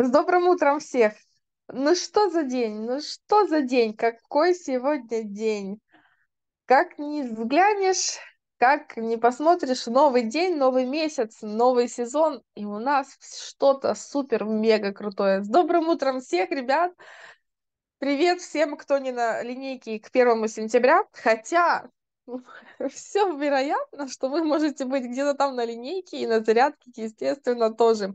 С добрым утром всех! Ну что за день? Ну что за день? Какой сегодня день? Как не взглянешь, как не посмотришь, новый день, новый месяц, новый сезон, и у нас что-то супер-мега крутое. С добрым утром всех, ребят! Привет всем, кто не на линейке к первому сентября. Хотя все вероятно, что вы можете быть где-то там на линейке и на зарядке, естественно, тоже.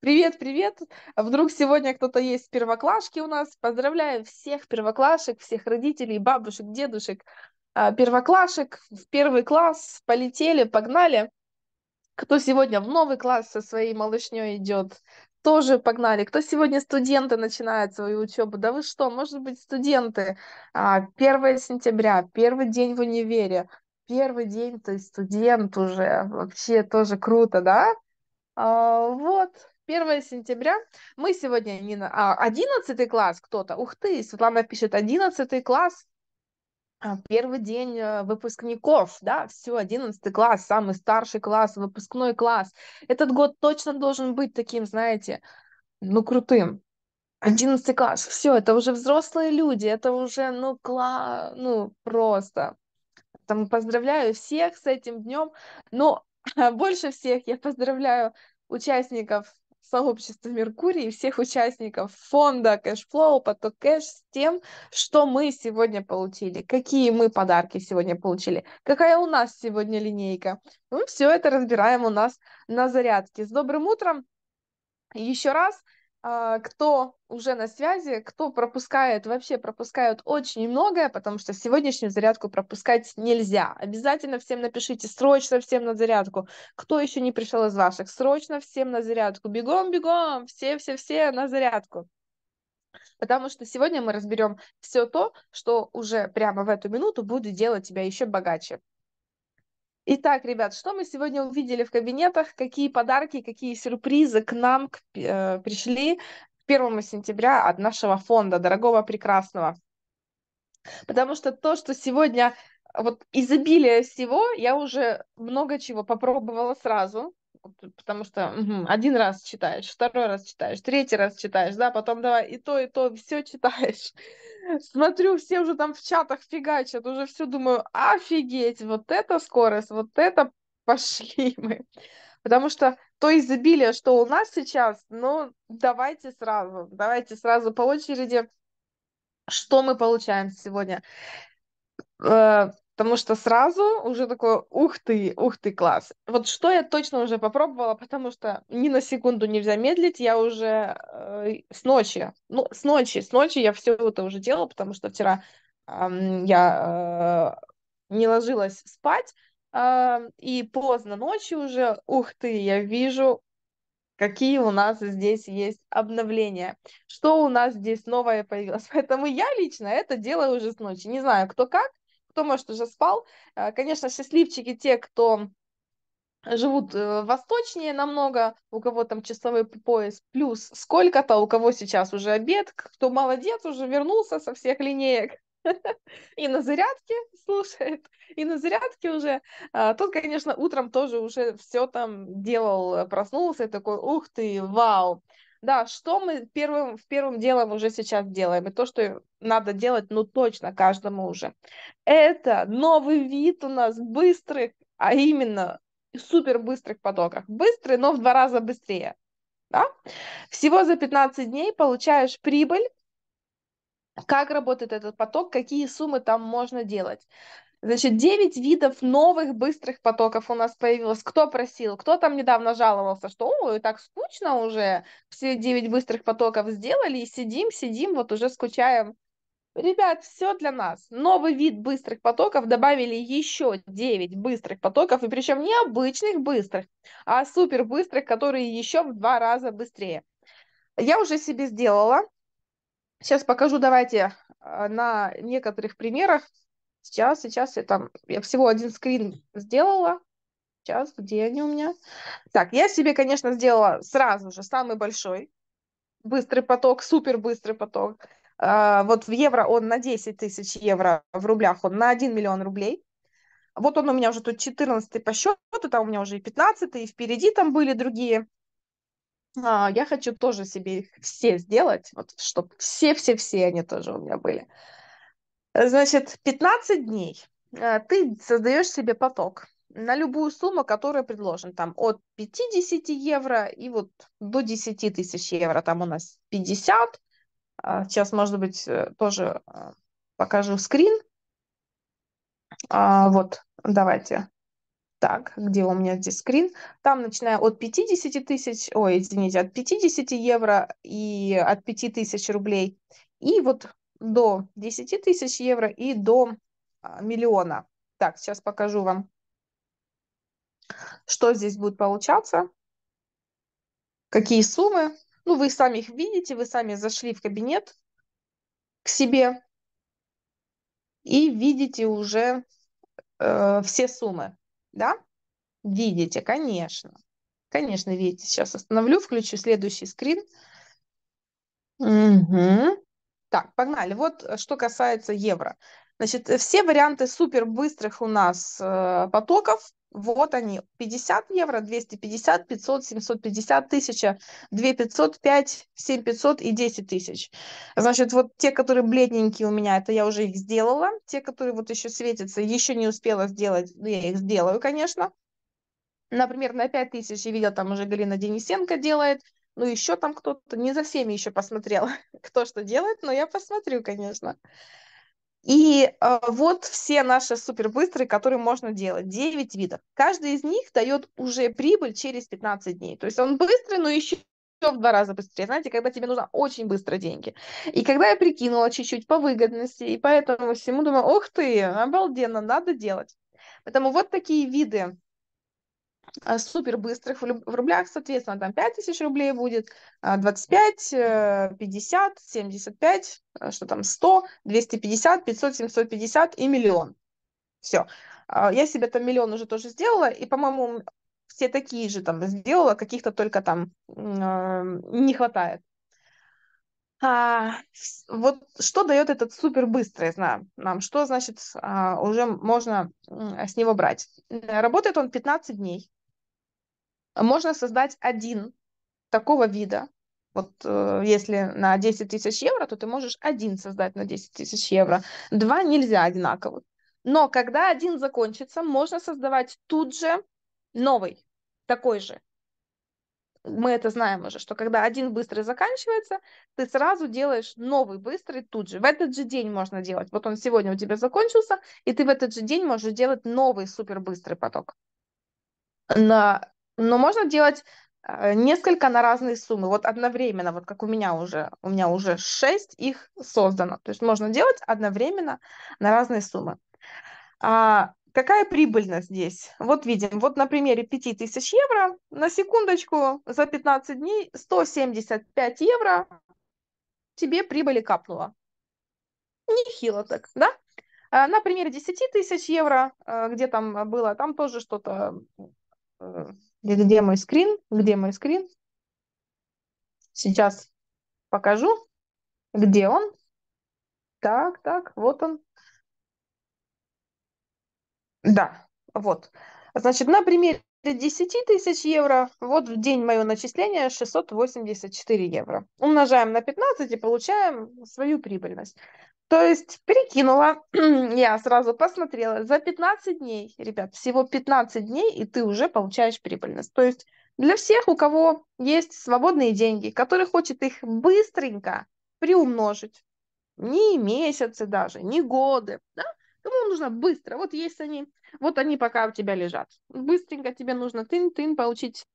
Привет, привет! А вдруг сегодня кто-то есть первоклашки у нас. Поздравляю всех первоклашек, всех родителей, бабушек, дедушек, а, первоклашек в первый класс. Полетели, погнали. Кто сегодня в новый класс со своей малышней идет, тоже погнали. Кто сегодня студенты начинает свою учебу? Да вы что, может быть, студенты. 1 а, сентября, первый день в универе, первый день, то есть студент уже. Вообще тоже круто, да? А, вот, 1 сентября. Мы сегодня Нина. на... 11 а, класс кто-то. Ух ты, Светлана пишет, 11 класс а, первый день э, выпускников, да, все, 11 класс, самый старший класс, выпускной класс. Этот год точно должен быть таким, знаете, ну, крутым. 11 класс, все, это уже взрослые люди, это уже, ну, кла... ну, просто. Там поздравляю всех с этим днем, но а, больше всех я поздравляю участников сообщества Меркурий и всех участников фонда Кэшфлоу, поток кэш с тем, что мы сегодня получили, какие мы подарки сегодня получили, какая у нас сегодня линейка. Мы все это разбираем у нас на зарядке. С добрым утром еще раз. А, кто уже на связи, кто пропускает, вообще пропускают очень многое, потому что сегодняшнюю зарядку пропускать нельзя. Обязательно всем напишите, срочно всем на зарядку. Кто еще не пришел из ваших, срочно всем на зарядку. Бегом, бегом, все-все-все на зарядку. Потому что сегодня мы разберем все то, что уже прямо в эту минуту будет делать тебя еще богаче. Итак, ребят, что мы сегодня увидели в кабинетах, какие подарки, какие сюрпризы к нам к, э, пришли к 1 сентября от нашего фонда «Дорогого прекрасного». Потому что то, что сегодня вот изобилие всего, я уже много чего попробовала сразу, потому что угу, один раз читаешь, второй раз читаешь, третий раз читаешь, да, потом давай и то, и то, все читаешь. Смотрю, все уже там в чатах фигачат, уже все думаю, офигеть, вот это скорость, вот это пошли мы. Потому что то изобилие, что у нас сейчас, ну, давайте сразу, давайте сразу по очереди, что мы получаем сегодня э, Потому что сразу уже такое, ух ты, ух ты, класс. Вот что я точно уже попробовала, потому что ни на секунду нельзя медлить, я уже э, с ночи, ну, с ночи, с ночи я все это уже делала, потому что вчера э, я э, не ложилась спать, э, и поздно ночью уже, ух ты, я вижу, какие у нас здесь есть обновления, что у нас здесь новое появилось. Поэтому я лично это делаю уже с ночи. Не знаю, кто как, кто, может, уже спал. Э, конечно, счастливчики те, кто живут э, восточнее намного, у кого там часовой пояс, плюс сколько-то, у кого сейчас уже обед, кто молодец, уже вернулся со всех линеек. И на зарядке слушает, и на зарядке уже. А тот, конечно, утром тоже уже все там делал, э, проснулся и такой, ух ты, вау. Да, что мы первым, в первым делом уже сейчас делаем, и то, что надо делать, ну, точно каждому уже. Это новый вид у нас быстрых, а именно супер быстрых потоках. Быстрый, но в два раза быстрее. Да? Всего за 15 дней получаешь прибыль. Как работает этот поток, какие суммы там можно делать. Значит, 9 видов новых быстрых потоков у нас появилось. Кто просил? Кто там недавно жаловался, что ой, так скучно уже, все 9 быстрых потоков сделали и сидим, сидим, вот уже скучаем. Ребят, все для нас. Новый вид быстрых потоков добавили еще 9 быстрых потоков, и причем не обычных быстрых, а супер быстрых, которые еще в два раза быстрее. Я уже себе сделала. Сейчас покажу, давайте, э, на некоторых примерах, Сейчас, сейчас я там, я всего один скрин сделала, сейчас, где они у меня? Так, я себе, конечно, сделала сразу же самый большой, быстрый поток, супер быстрый поток. А, вот в евро он на 10 тысяч евро, в рублях он на 1 миллион рублей. Вот он у меня уже тут 14 по счету, там у меня уже и 15, и впереди там были другие. А, я хочу тоже себе их все сделать, вот, чтобы все-все-все они тоже у меня были. Значит, 15 дней э, ты создаешь себе поток на любую сумму, которая предложена, там от 50 евро и вот до 10 тысяч евро, там у нас 50, а, сейчас, может быть, э, тоже э, покажу скрин, а, вот, давайте, так, где у меня здесь скрин, там начиная от 50 тысяч, ой, извините, от 50 евро и от 5 тысяч рублей, и вот до 10 тысяч евро и до а, миллиона. Так, сейчас покажу вам, что здесь будет получаться, какие суммы. Ну, вы сами их видите, вы сами зашли в кабинет к себе и видите уже э, все суммы, да? Видите, конечно. Конечно, видите. Сейчас остановлю, включу следующий скрин. Угу. Так, погнали. Вот э, что касается евро. Значит, э, все варианты супер быстрых у нас э, потоков, вот они, 50 евро, 250, 500, 750, 1000, 2500, 5, 7500 и 10 тысяч. Значит, вот те, которые бледненькие у меня, это я уже их сделала. Те, которые вот еще светятся, еще не успела сделать, ну, я их сделаю, конечно. Например, на 5000 я видела, там уже Галина Денисенко делает – ну, еще там кто-то, не за всеми еще посмотрела, кто что делает, но я посмотрю, конечно. И э, вот все наши супербыстрые, которые можно делать. 9 видов. Каждый из них дает уже прибыль через 15 дней. То есть он быстрый, но еще в два раза быстрее. Знаете, когда тебе нужно очень быстро деньги. И когда я прикинула чуть-чуть по выгодности и поэтому всему, думаю, ух ты, обалденно, надо делать. Поэтому вот такие виды а, супер быстрых в рублях, соответственно, там 5000 рублей будет, 25, 50, 75, что там, 100, 250, 500, 750 и миллион. Все. А, я себе там миллион уже тоже сделала, и, по-моему, все такие же там сделала, каких-то только там а, не хватает. А, вот что дает этот супер быстрый знам нам? Что значит а, уже можно а, с него брать? Э, работает он 15 дней. Можно создать один такого вида. Вот э, если на 10 тысяч евро, то ты можешь один создать на 10 тысяч евро. Два нельзя одинаковых. Но когда один закончится, можно создавать тут же новый, такой же. Мы это знаем уже, что когда один быстрый заканчивается, ты сразу делаешь новый быстрый тут же. В этот же день можно делать. Вот он сегодня у тебя закончился, и ты в этот же день можешь делать новый супер быстрый поток. На но можно делать э, несколько на разные суммы. Вот одновременно, вот как у меня уже, у меня уже 6 их создано. То есть можно делать одновременно на разные суммы. А, какая прибыльность здесь? Вот видим, вот на примере 5000 евро, на секундочку, за 15 дней 175 евро тебе прибыли капнуло. Нехило так, да? А, на примере 10 тысяч евро, э, где там было, там тоже что-то э, где мой скрин? Где мой скрин? Сейчас покажу, где он. Так, так, вот он. Да, вот. Значит, на примере 10 тысяч евро, вот в день моего начисления 684 евро. Умножаем на 15 и получаем свою прибыльность. То есть перекинула, я сразу посмотрела, за 15 дней, ребят, всего 15 дней, и ты уже получаешь прибыльность. То есть для всех, у кого есть свободные деньги, который хочет их быстренько приумножить, не месяцы даже, не годы, да? Кому нужно быстро? Вот есть они, вот они пока у тебя лежат. Быстренько тебе нужно тын-тын получить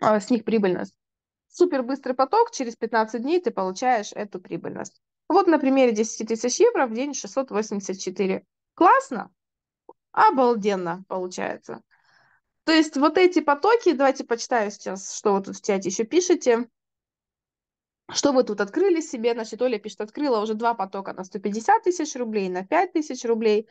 а, с них прибыльность. Супер быстрый поток, через 15 дней ты получаешь эту прибыльность. Вот на примере 10 тысяч евро в день 684. Классно? Обалденно получается. То есть вот эти потоки, давайте почитаю сейчас, что вы тут в чате еще пишете. Что вы тут открыли себе? Значит, Оля пишет, открыла уже два потока на 150 тысяч рублей, на 5 тысяч рублей.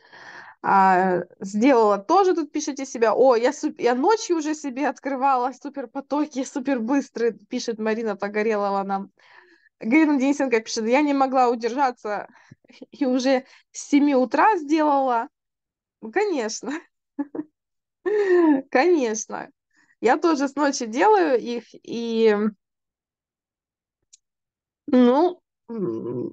А, сделала тоже, тут пишите себя. О, я, я ночью уже себе открывала супер потоки, супер быстрые, пишет Марина Погорелова нам. Галина Денисенко пишет, я не могла удержаться и уже с 7 утра сделала. Ну, конечно. Конечно. Я тоже с ночи делаю их, и ну,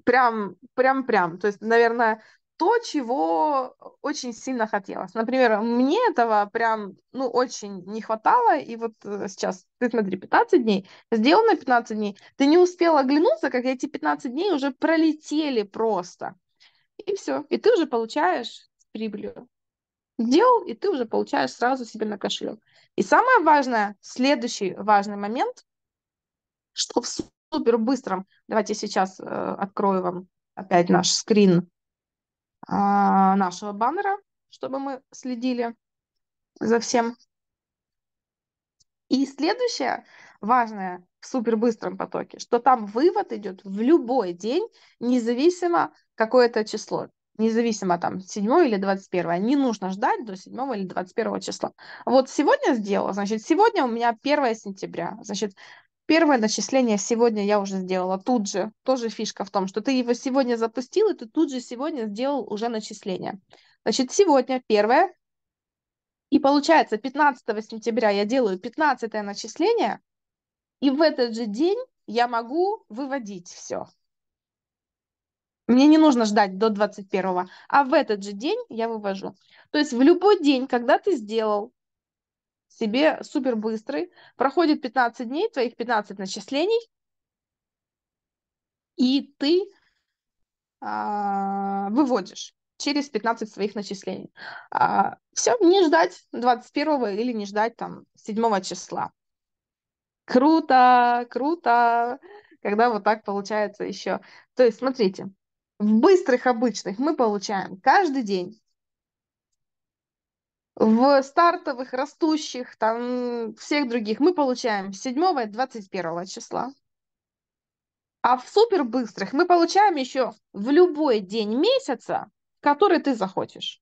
прям, прям, прям. То есть, наверное, то, чего очень сильно хотелось. Например, мне этого прям, ну, очень не хватало, и вот э, сейчас, ты смотри, 15 дней, сделано 15 дней, ты не успела оглянуться, как эти 15 дней уже пролетели просто. И все, и ты уже получаешь прибыль, Сделал, и ты уже получаешь сразу себе на кошелек. И самое важное, следующий важный момент, что в супер быстром, давайте сейчас э, открою вам опять наш скрин, а, нашего баннера, чтобы мы следили за всем. И следующее важное в супербыстром потоке, что там вывод идет в любой день, независимо какое это число, независимо там 7 или 21. Не нужно ждать до 7 или 21 числа. Вот сегодня сделала, значит, сегодня у меня 1 сентября. Значит, Первое начисление сегодня я уже сделала тут же. Тоже фишка в том, что ты его сегодня запустил, и ты тут же сегодня сделал уже начисление. Значит, сегодня первое. И получается, 15 сентября я делаю 15 начисление, и в этот же день я могу выводить все. Мне не нужно ждать до 21, а в этот же день я вывожу. То есть в любой день, когда ты сделал себе супер быстрый, проходит 15 дней, твоих 15 начислений, и ты а, выводишь через 15 своих начислений. А, все, не ждать 21 или не ждать там 7 числа. Круто, круто, когда вот так получается еще. То есть, смотрите, в быстрых обычных мы получаем каждый день в стартовых, растущих, там, всех других мы получаем 7 и 21 числа. А в супербыстрых мы получаем еще в любой день месяца, который ты захочешь.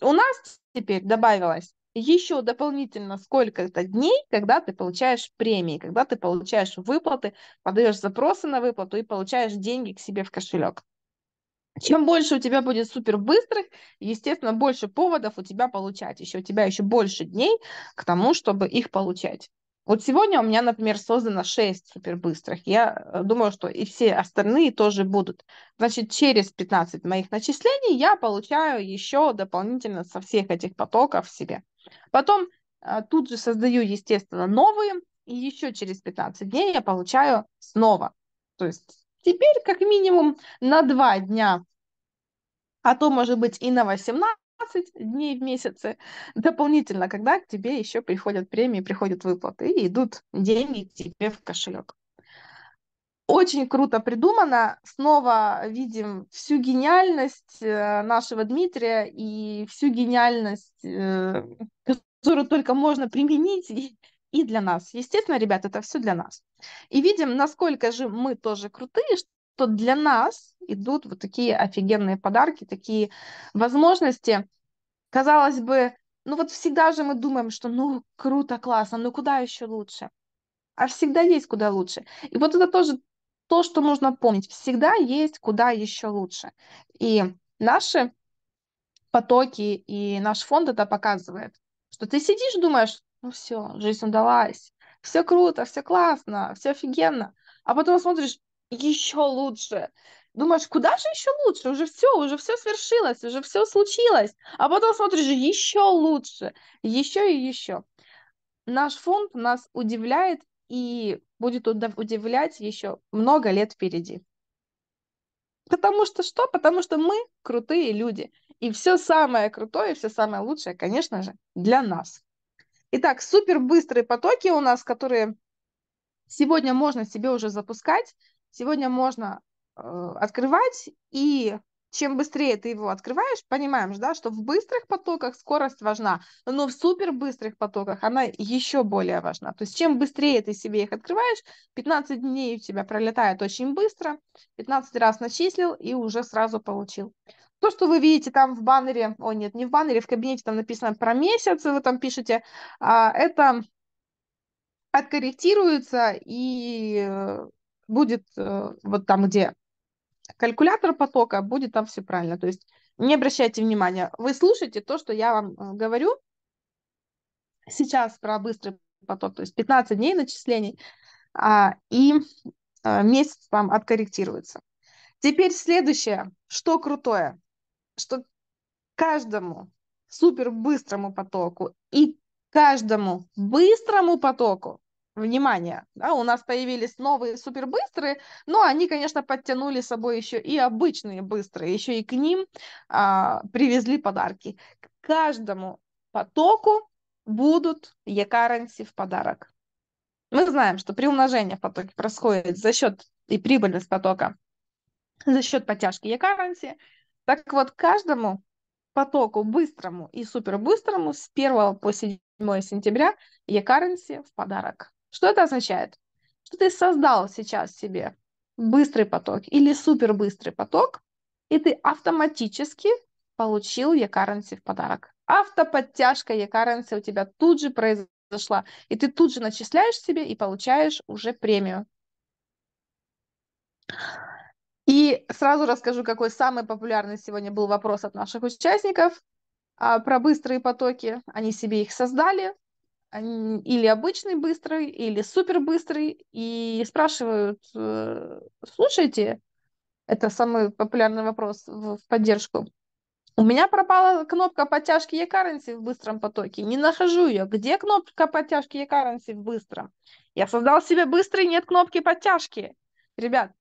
У нас теперь добавилось еще дополнительно сколько-то дней, когда ты получаешь премии, когда ты получаешь выплаты, подаешь запросы на выплату и получаешь деньги к себе в кошелек. Чем больше у тебя будет супер быстрых, естественно, больше поводов у тебя получать. Еще у тебя еще больше дней к тому, чтобы их получать. Вот сегодня у меня, например, создано 6 супербыстрых. Я э, думаю, что и все остальные тоже будут. Значит, через 15 моих начислений я получаю еще дополнительно со всех этих потоков себе. Потом э, тут же создаю, естественно, новые, и еще через 15 дней я получаю снова. То есть Теперь как минимум на 2 дня, а то может быть и на 18 дней в месяце дополнительно, когда к тебе еще приходят премии, приходят выплаты и идут деньги тебе в кошелек. Очень круто придумано. Снова видим всю гениальность э, нашего Дмитрия и всю гениальность, э, которую только можно применить и для нас. Естественно, ребят, это все для нас. И видим, насколько же мы тоже крутые, что для нас идут вот такие офигенные подарки, такие возможности. Казалось бы, ну вот всегда же мы думаем, что ну круто, классно, ну куда еще лучше? А всегда есть куда лучше. И вот это тоже то, что нужно помнить. Всегда есть куда еще лучше. И наши потоки и наш фонд это показывает. Что ты сидишь, думаешь, ну все, жизнь удалась, все круто, все классно, все офигенно. А потом смотришь, еще лучше. Думаешь, куда же еще лучше? Уже все, уже все свершилось, уже все случилось. А потом смотришь, еще лучше, еще и еще. Наш фонд нас удивляет и будет удивлять еще много лет впереди. Потому что что? Потому что мы крутые люди. И все самое крутое, все самое лучшее, конечно же, для нас. Итак, супер быстрые потоки у нас, которые сегодня можно себе уже запускать, сегодня можно э, открывать и чем быстрее ты его открываешь, понимаем понимаешь, да, что в быстрых потоках скорость важна, но в супербыстрых потоках она еще более важна. То есть чем быстрее ты себе их открываешь, 15 дней у тебя пролетает очень быстро, 15 раз начислил и уже сразу получил. То, что вы видите там в баннере, о нет, не в баннере, в кабинете там написано про месяц, вы там пишете, а, это откорректируется и э, будет э, вот там, где калькулятор потока, будет там все правильно. То есть не обращайте внимания. Вы слушаете то, что я вам э, говорю сейчас про быстрый поток, то есть 15 дней начислений, а, и э, месяц вам откорректируется. Теперь следующее, что крутое, что каждому супер быстрому потоку и каждому быстрому потоку внимание, да, у нас появились новые супербыстрые, но они, конечно, подтянули с собой еще и обычные быстрые, еще и к ним а, привезли подарки. К каждому потоку будут e-currency в подарок. Мы знаем, что приумножение в потоке происходит за счет и прибыльность потока за счет подтяжки e-currency. Так вот, каждому потоку быстрому и супербыстрому с 1 по 7 сентября e-currency в подарок. Что это означает? Что ты создал сейчас себе быстрый поток или супербыстрый поток, и ты автоматически получил e-currency в подарок. Автоподтяжка e-currency у тебя тут же произошла, и ты тут же начисляешь себе и получаешь уже премию. И сразу расскажу, какой самый популярный сегодня был вопрос от наших участников а, про быстрые потоки. Они себе их создали, или обычный быстрый, или супербыстрый, и спрашивают, э, слушайте, это самый популярный вопрос в поддержку, у меня пропала кнопка подтяжки e-currency в быстром потоке. Не нахожу ее. Где кнопка подтяжки e-currency в быстром? Я создал себе быстрый, нет кнопки подтяжки. Ребят,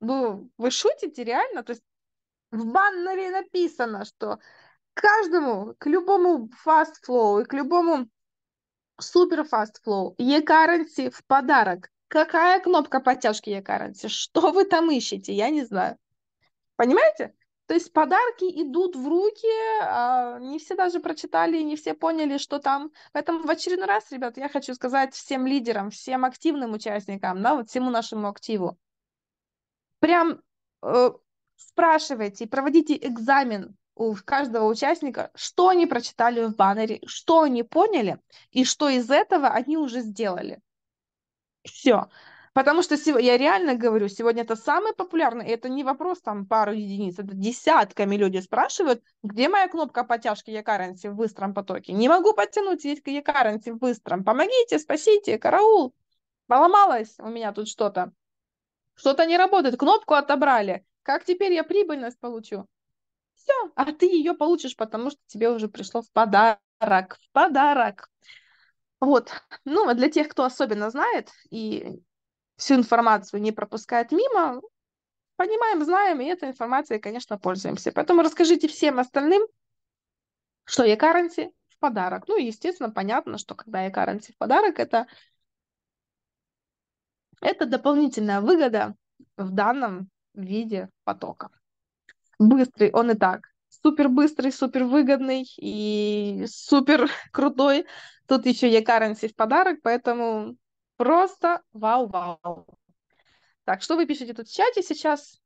ну, вы шутите реально? То есть в баннере написано, что каждому, к любому fast flow и к любому Супер фаст флоу, e-currency в подарок. Какая кнопка подтяжки e-currency? Что вы там ищете? Я не знаю. Понимаете? То есть подарки идут в руки, а, не все даже прочитали, не все поняли, что там. Поэтому в очередной раз, ребят, я хочу сказать всем лидерам, всем активным участникам, да, вот всему нашему активу. Прям э, спрашивайте, проводите экзамен у каждого участника, что они прочитали в баннере, что они поняли и что из этого они уже сделали. Все. Потому что я реально говорю, сегодня это самый популярный, это не вопрос там пару единиц, это десятками люди спрашивают, где моя кнопка подтяжки e в быстром потоке? Не могу подтянуть есть currency в быстром. Помогите, спасите, караул. Поломалось у меня тут что-то. Что-то не работает, кнопку отобрали. Как теперь я прибыльность получу? Все, а ты ее получишь, потому что тебе уже пришло в подарок, в подарок. Вот, ну, а для тех, кто особенно знает и всю информацию не пропускает мимо, понимаем, знаем, и этой информацией, конечно, пользуемся. Поэтому расскажите всем остальным, что я currency в подарок. Ну, естественно, понятно, что когда я currency в подарок, это, это дополнительная выгода в данном виде потока быстрый, он и так супер быстрый, супер выгодный и супер крутой. Тут еще e currency в подарок, поэтому просто вау-вау. Так, что вы пишете тут в чате сейчас?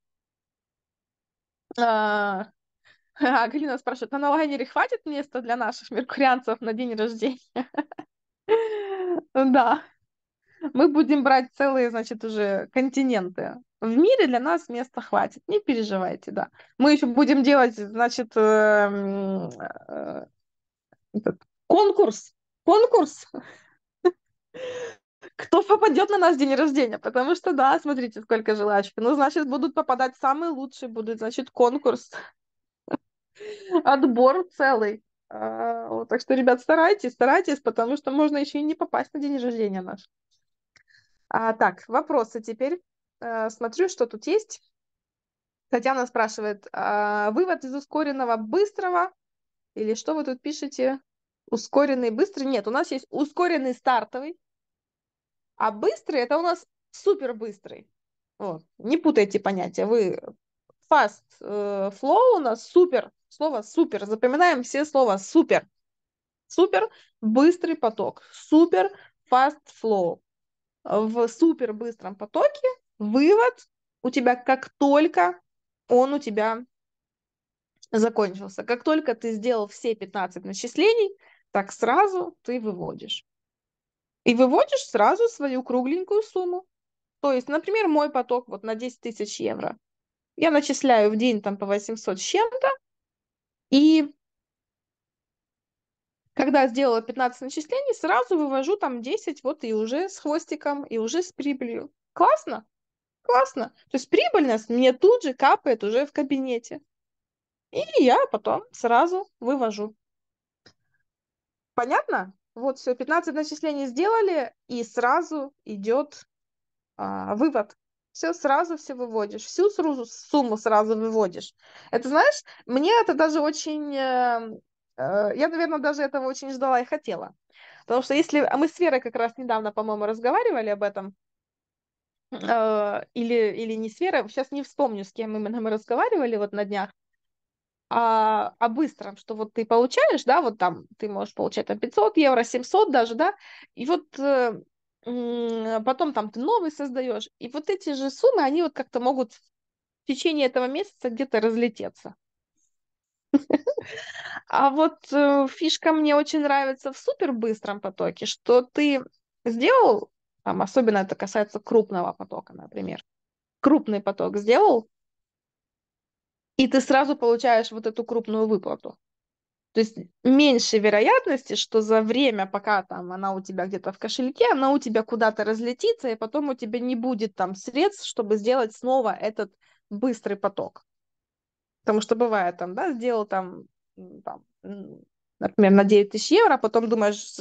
А, Галина спрашивает, а на лайнере хватит места для наших меркурианцев на день рождения? Да мы будем брать целые, значит, уже континенты. В мире для нас места хватит, не переживайте, да. Мы еще будем делать, значит, э, э, конкурс, конкурс, кто попадет на нас день рождения, потому что, да, смотрите, сколько желающих. Ну, значит, будут попадать самые лучшие, будет, значит, конкурс, отбор целый. А, вот, так что, ребят, старайтесь, старайтесь, потому что можно еще и не попасть на день рождения наш. А, так, вопросы теперь. А, смотрю, что тут есть. Татьяна спрашивает, а, вывод из ускоренного быстрого или что вы тут пишете? Ускоренный быстрый? Нет, у нас есть ускоренный стартовый, а быстрый это у нас супер быстрый. Вот. Не путайте понятия. Вы fast э, flow у нас супер. Слово супер. Запоминаем все слова супер. Супер быстрый поток. Супер fast flow в супер быстром потоке, вывод у тебя как только он у тебя закончился. Как только ты сделал все 15 начислений, так сразу ты выводишь. И выводишь сразу свою кругленькую сумму. То есть, например, мой поток вот на 10 тысяч евро. Я начисляю в день там по 800 с чем-то, и когда сделала 15 начислений, сразу вывожу там 10, вот и уже с хвостиком, и уже с прибылью. Классно? Классно. То есть прибыльность мне тут же капает уже в кабинете. И я потом сразу вывожу. Понятно? Вот все, 15 начислений сделали, и сразу идет а, вывод. Все сразу все выводишь, всю сразу, сумму сразу выводишь. Это знаешь, мне это даже очень эм, Э, я, наверное, даже этого очень ждала и хотела. Потому что если... А мы с Верой как раз недавно, по-моему, разговаривали об этом. Э, или, или не с Верой. Сейчас не вспомню, с кем именно мы разговаривали вот на днях. А, о быстром, что вот ты получаешь, да, вот там ты можешь получать там 500 евро, 700 даже, да, и вот э, потом там ты новый создаешь, и вот эти же суммы, они вот как-то могут в течение этого месяца где-то разлететься. А вот э, фишка мне очень нравится в супербыстром потоке, что ты сделал, там, особенно это касается крупного потока, например, крупный поток сделал, и ты сразу получаешь вот эту крупную выплату. То есть меньше вероятности, что за время, пока там она у тебя где-то в кошельке, она у тебя куда-то разлетится, и потом у тебя не будет там средств, чтобы сделать снова этот быстрый поток. Потому что бывает там, да, сделал там там, например, на 9 тысяч евро, а потом думаешь,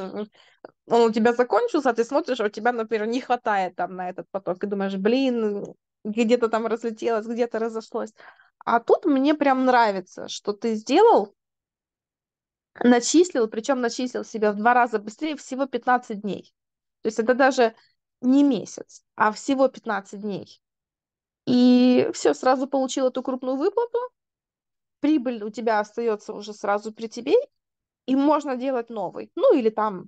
он у тебя закончился, а ты смотришь, а у тебя, например, не хватает там на этот поток, и думаешь, блин, где-то там разлетелось, где-то разошлось. А тут мне прям нравится, что ты сделал, начислил, причем начислил себя в два раза быстрее, всего 15 дней. То есть это даже не месяц, а всего 15 дней. И все, сразу получил эту крупную выплату, прибыль у тебя остается уже сразу при тебе, и можно делать новый. Ну, или там,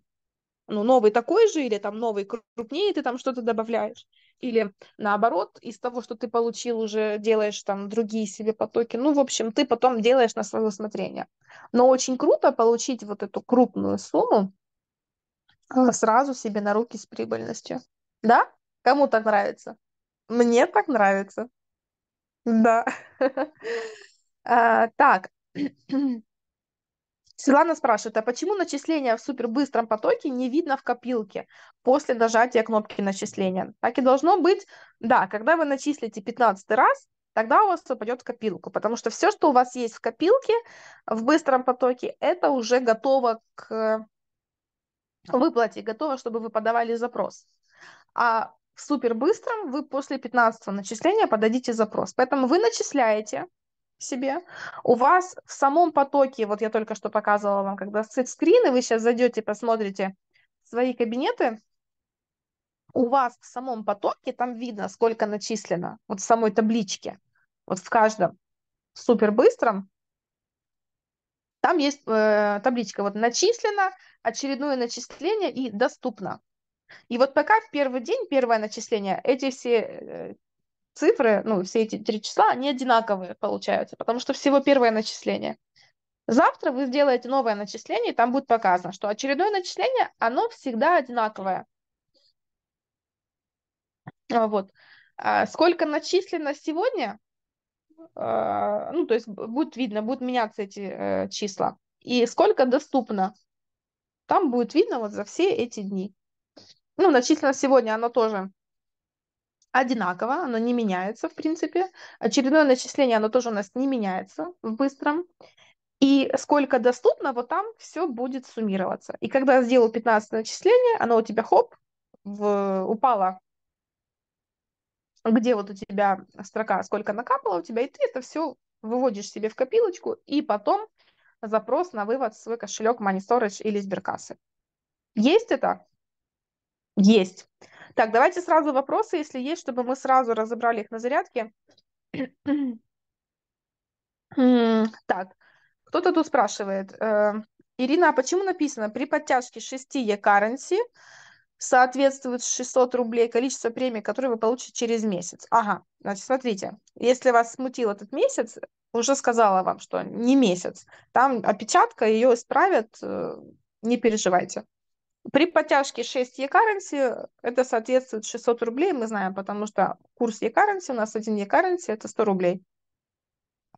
ну, новый такой же, или там новый крупнее, ты там что-то добавляешь. Или наоборот, из того, что ты получил, уже делаешь там другие себе потоки. Ну, в общем, ты потом делаешь на свое усмотрение. Но очень круто получить вот эту крупную сумму а, сразу себе на руки с прибыльностью. Да? Кому так нравится? Мне так нравится. Да. А, так. Светлана спрашивает, а почему начисления в супербыстром потоке не видно в копилке после нажатия кнопки начисления? Так и должно быть. Да, когда вы начислите 15 раз, тогда у вас попадет в копилку, потому что все, что у вас есть в копилке в быстром потоке, это уже готово к выплате, готово, чтобы вы подавали запрос. А в супербыстром вы после 15 начисления подадите запрос. Поэтому вы начисляете, себе. У вас в самом потоке, вот я только что показывала вам, когда скрины, вы сейчас зайдете, посмотрите свои кабинеты, у вас в самом потоке там видно, сколько начислено, вот в самой табличке, вот в каждом супер быстром, там есть э, табличка, вот начислено, очередное начисление и доступно. И вот пока в первый день, первое начисление, эти все э, цифры, ну, все эти три числа, они одинаковые получаются, потому что всего первое начисление. Завтра вы сделаете новое начисление, и там будет показано, что очередное начисление, оно всегда одинаковое. А, вот. А сколько начислено сегодня, а, ну, то есть будет видно, будут меняться эти э, числа. И сколько доступно, там будет видно вот за все эти дни. Ну, начислено сегодня, оно тоже одинаково, оно не меняется, в принципе. Очередное начисление, оно тоже у нас не меняется в быстром. И сколько доступно, вот там все будет суммироваться. И когда сделал 15 начисление, оно у тебя хоп, в, упало, где вот у тебя строка, сколько накапало у тебя, и ты это все выводишь себе в копилочку, и потом запрос на вывод в свой кошелек Money Storage или Сберкассы. Есть это? Есть. Так, давайте сразу вопросы, если есть, чтобы мы сразу разобрали их на зарядке. Так, кто-то тут спрашивает. Э, Ирина, а почему написано, при подтяжке 6 e-currency соответствует 600 рублей количество премий, которые вы получите через месяц? Ага, значит, смотрите, если вас смутил этот месяц, уже сказала вам, что не месяц. Там опечатка, ее исправят, э, не переживайте. При подтяжке 6 e-currency это соответствует 600 рублей, мы знаем, потому что курс e-currency у нас 1 e-currency это 100 рублей.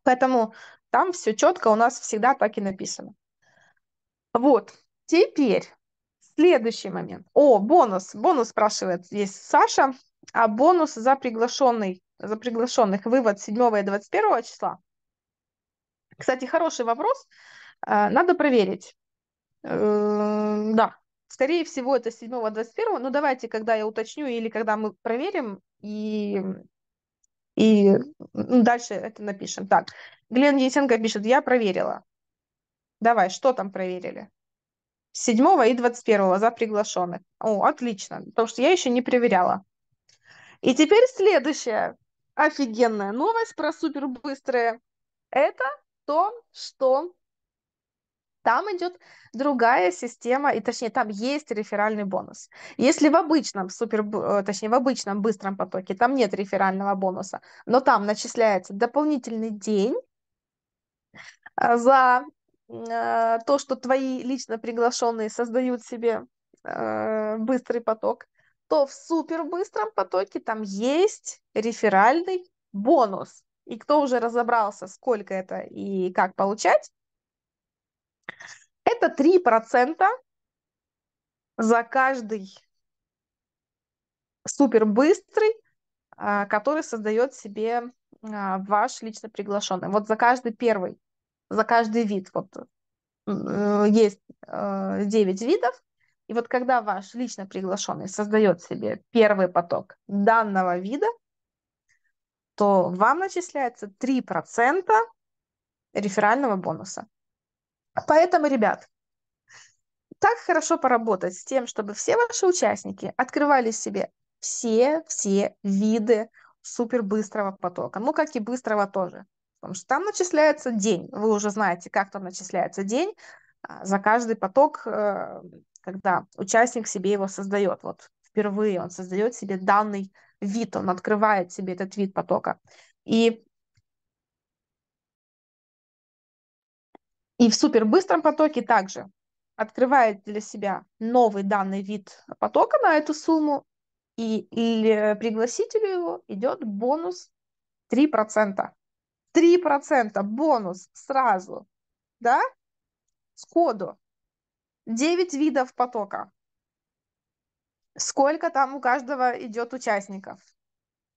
Поэтому там все четко у нас всегда так и написано. Вот, теперь следующий момент. О, бонус, бонус спрашивает здесь Саша, а бонус за приглашенный, за приглашенных вывод 7 и 21 числа. Кстати, хороший вопрос, э, надо проверить. Э, да, Скорее всего, это 7-21, но давайте, когда я уточню или когда мы проверим, и, и ну, дальше это напишем. Так, Глен Есенко пишет, я проверила. Давай, что там проверили? 7 и 21 за приглашенных. О, отлично, потому что я еще не проверяла. И теперь следующая офигенная новость про супербыстрые. Это то, что там идет другая система, и точнее, там есть реферальный бонус. Если в обычном супер, э, точнее, в обычном быстром потоке там нет реферального бонуса, но там начисляется дополнительный день э, за э, то, что твои лично приглашенные создают себе быстрый поток, то в супербыстром потоке там есть реферальный бонус. И кто уже разобрался, сколько это и как получать, это 3% за каждый супербыстрый, а, который создает себе а, ваш лично приглашенный. Вот за каждый первый, за каждый вид, вот э, есть 9 э, видов, и вот когда ваш лично приглашенный создает себе первый поток данного вида, то вам начисляется 3% реферального бонуса. Поэтому, ребят, так хорошо поработать с тем, чтобы все ваши участники открывали себе все-все виды супербыстрого потока. Ну, как и быстрого тоже. Потому что там начисляется день. Вы уже знаете, как там начисляется день а, за каждый поток, э, когда участник себе его создает. Вот впервые он создает себе данный вид, он открывает себе этот вид потока. И И в супербыстром потоке также открывает для себя новый данный вид потока на эту сумму, и пригласителю его идет бонус 3%. 3% бонус сразу, да, с коду 9 видов потока. Сколько там у каждого идет участников?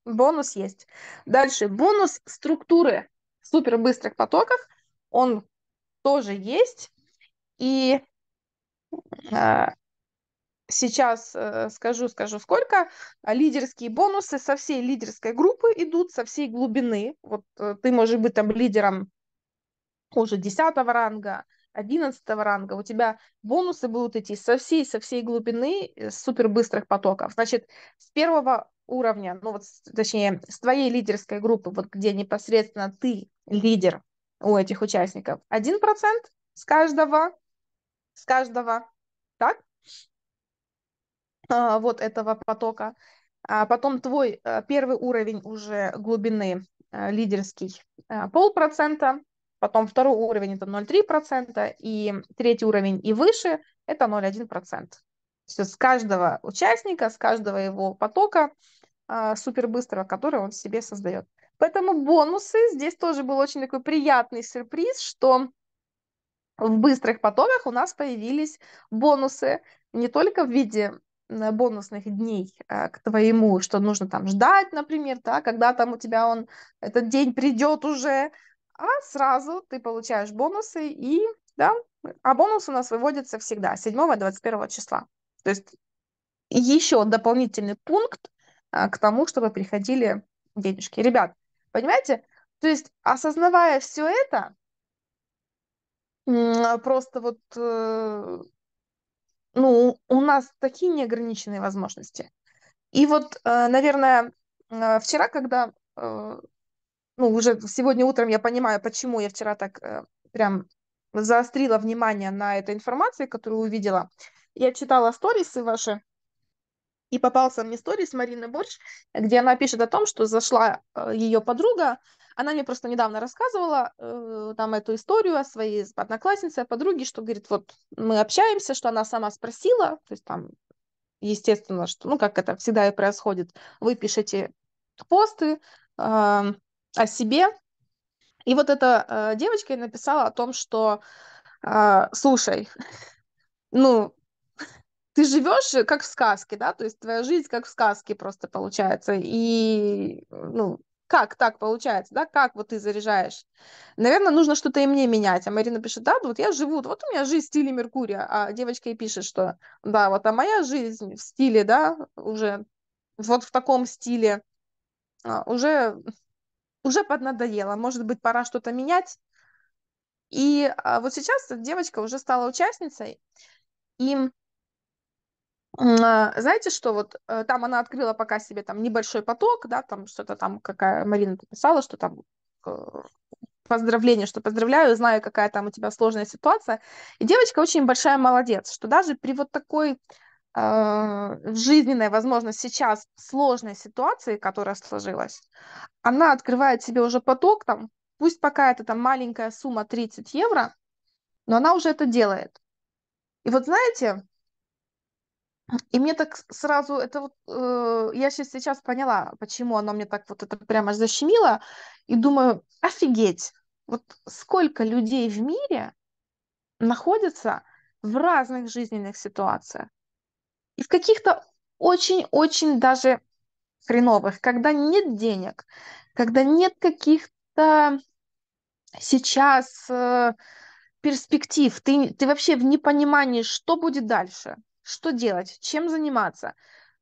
Бонус есть. Дальше бонус структуры супербыстрых потоков. Он тоже есть. И а, сейчас э, скажу, скажу сколько. Лидерские бонусы со всей лидерской группы идут, со всей глубины. Вот э, ты можешь быть там лидером уже 10 ранга, 11 ранга. У тебя бонусы будут идти со всей, со всей глубины э, супербыстрых потоков. Значит, с первого уровня, ну вот, точнее, с твоей лидерской группы, вот где непосредственно ты лидер у этих участников. один процент с каждого, с каждого, так, а, вот этого потока. А потом твой э, первый уровень уже глубины э, лидерский э, полпроцента, потом второй уровень это 0,3%, и третий уровень и выше это 0,1%. Все с каждого участника, с каждого его потока а, супербыстрого, который он себе создает. Поэтому бонусы, здесь тоже был очень такой приятный сюрприз, что в быстрых потоках у нас появились бонусы не только в виде бонусных дней а, к твоему, что нужно там ждать, например, да, когда там у тебя он, этот день придет уже, а сразу ты получаешь бонусы и, да, а бонус у нас выводится всегда 7-21 числа. То есть еще дополнительный пункт а, к тому, чтобы приходили денежки. Ребят, Понимаете? То есть, осознавая все это, просто вот, э, ну, у нас такие неограниченные возможности. И вот, э, наверное, э, вчера, когда, ну, уже сегодня утром я понимаю, почему я вчера так прям заострила внимание на этой информации, которую увидела. Я читала сторисы ваши, и попался мне сторис Марины Борщ, где она пишет о том, что зашла э, ее подруга, она мне просто недавно рассказывала э, там эту историю о своей однокласснице, о подруге, что говорит, вот мы общаемся, что она сама спросила, то есть там, естественно, что, ну, как это всегда и происходит, вы пишете посты э, о себе, и вот эта э, девочка и написала о том, что, э, слушай, ну, ты живешь э, как в сказке, да, то есть твоя жизнь как в сказке просто получается. И, ну, как так получается, да, как вот ты заряжаешь. Наверное, нужно что-то и мне менять. А Марина пишет, да, вот я живу, вот у меня жизнь в стиле Меркурия, а девочка и пишет, что да, вот а моя жизнь в стиле, да, уже вот в таком стиле, а, уже, уже поднадоела, может быть, пора что-то менять. И а, вот сейчас девочка уже стала участницей, и а, знаете, что вот э, там она открыла пока себе там небольшой поток, да, там что-то там, какая Марина написала, что там э, поздравление, что поздравляю, знаю, какая там у тебя сложная ситуация. И девочка очень большая молодец, что даже при вот такой э, жизненной, возможно, сейчас сложной ситуации, которая сложилась, она открывает себе уже поток, там, пусть пока это там маленькая сумма 30 евро, но она уже это делает. И вот знаете, и мне так сразу это вот, э, я сейчас сейчас поняла, почему оно мне так вот это прямо защемило, и думаю, офигеть, вот сколько людей в мире находится в разных жизненных ситуациях. И в каких-то очень-очень даже хреновых, когда нет денег, когда нет каких-то сейчас э, перспектив, ты, ты вообще в непонимании, что будет дальше – что делать, чем заниматься.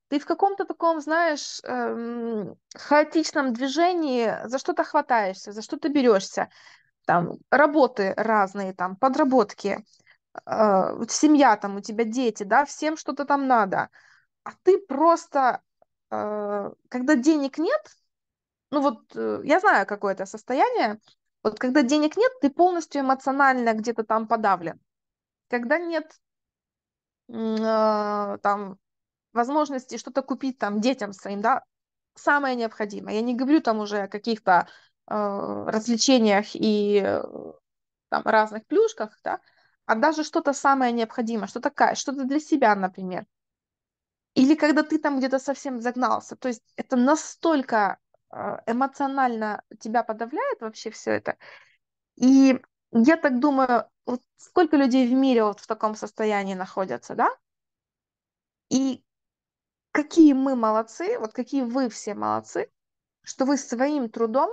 Ты в каком-то таком, знаешь, эм, хаотичном движении за что-то хватаешься, за что-то берешься. Там работы разные, там подработки, э, семья там у тебя, дети, да, всем что-то там надо. А ты просто, э, когда денег нет, ну вот э, я знаю какое-то состояние, вот когда денег нет, ты полностью эмоционально где-то там подавлен. Когда нет Э, там, возможности что-то купить там детям своим, да, самое необходимое. Я не говорю там уже о каких-то э, развлечениях и э, там разных плюшках, да, а даже что-то самое необходимое, что такое что-то для себя, например. Или когда ты там где-то совсем загнался. То есть это настолько э, эмоционально тебя подавляет вообще все это. И я так думаю, вот сколько людей в мире вот в таком состоянии находятся, да? И какие мы молодцы, вот какие вы все молодцы, что вы своим трудом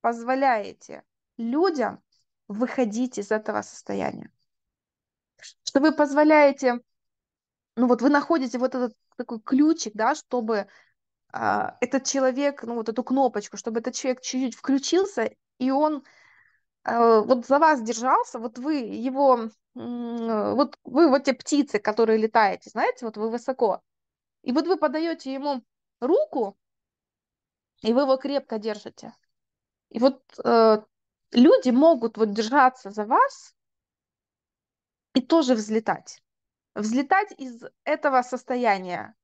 позволяете людям выходить из этого состояния. Что вы позволяете, ну вот вы находите вот этот такой ключик, да, чтобы э, этот человек, ну вот эту кнопочку, чтобы этот человек чуть-чуть включился, и он Э, вот за вас держался, вот вы его, вот вы вот те птицы, которые летаете, знаете, вот вы высоко, и вот вы подаете ему руку, и вы его крепко держите. И вот э, люди могут вот держаться за вас и тоже взлетать. Взлетать из этого состояния,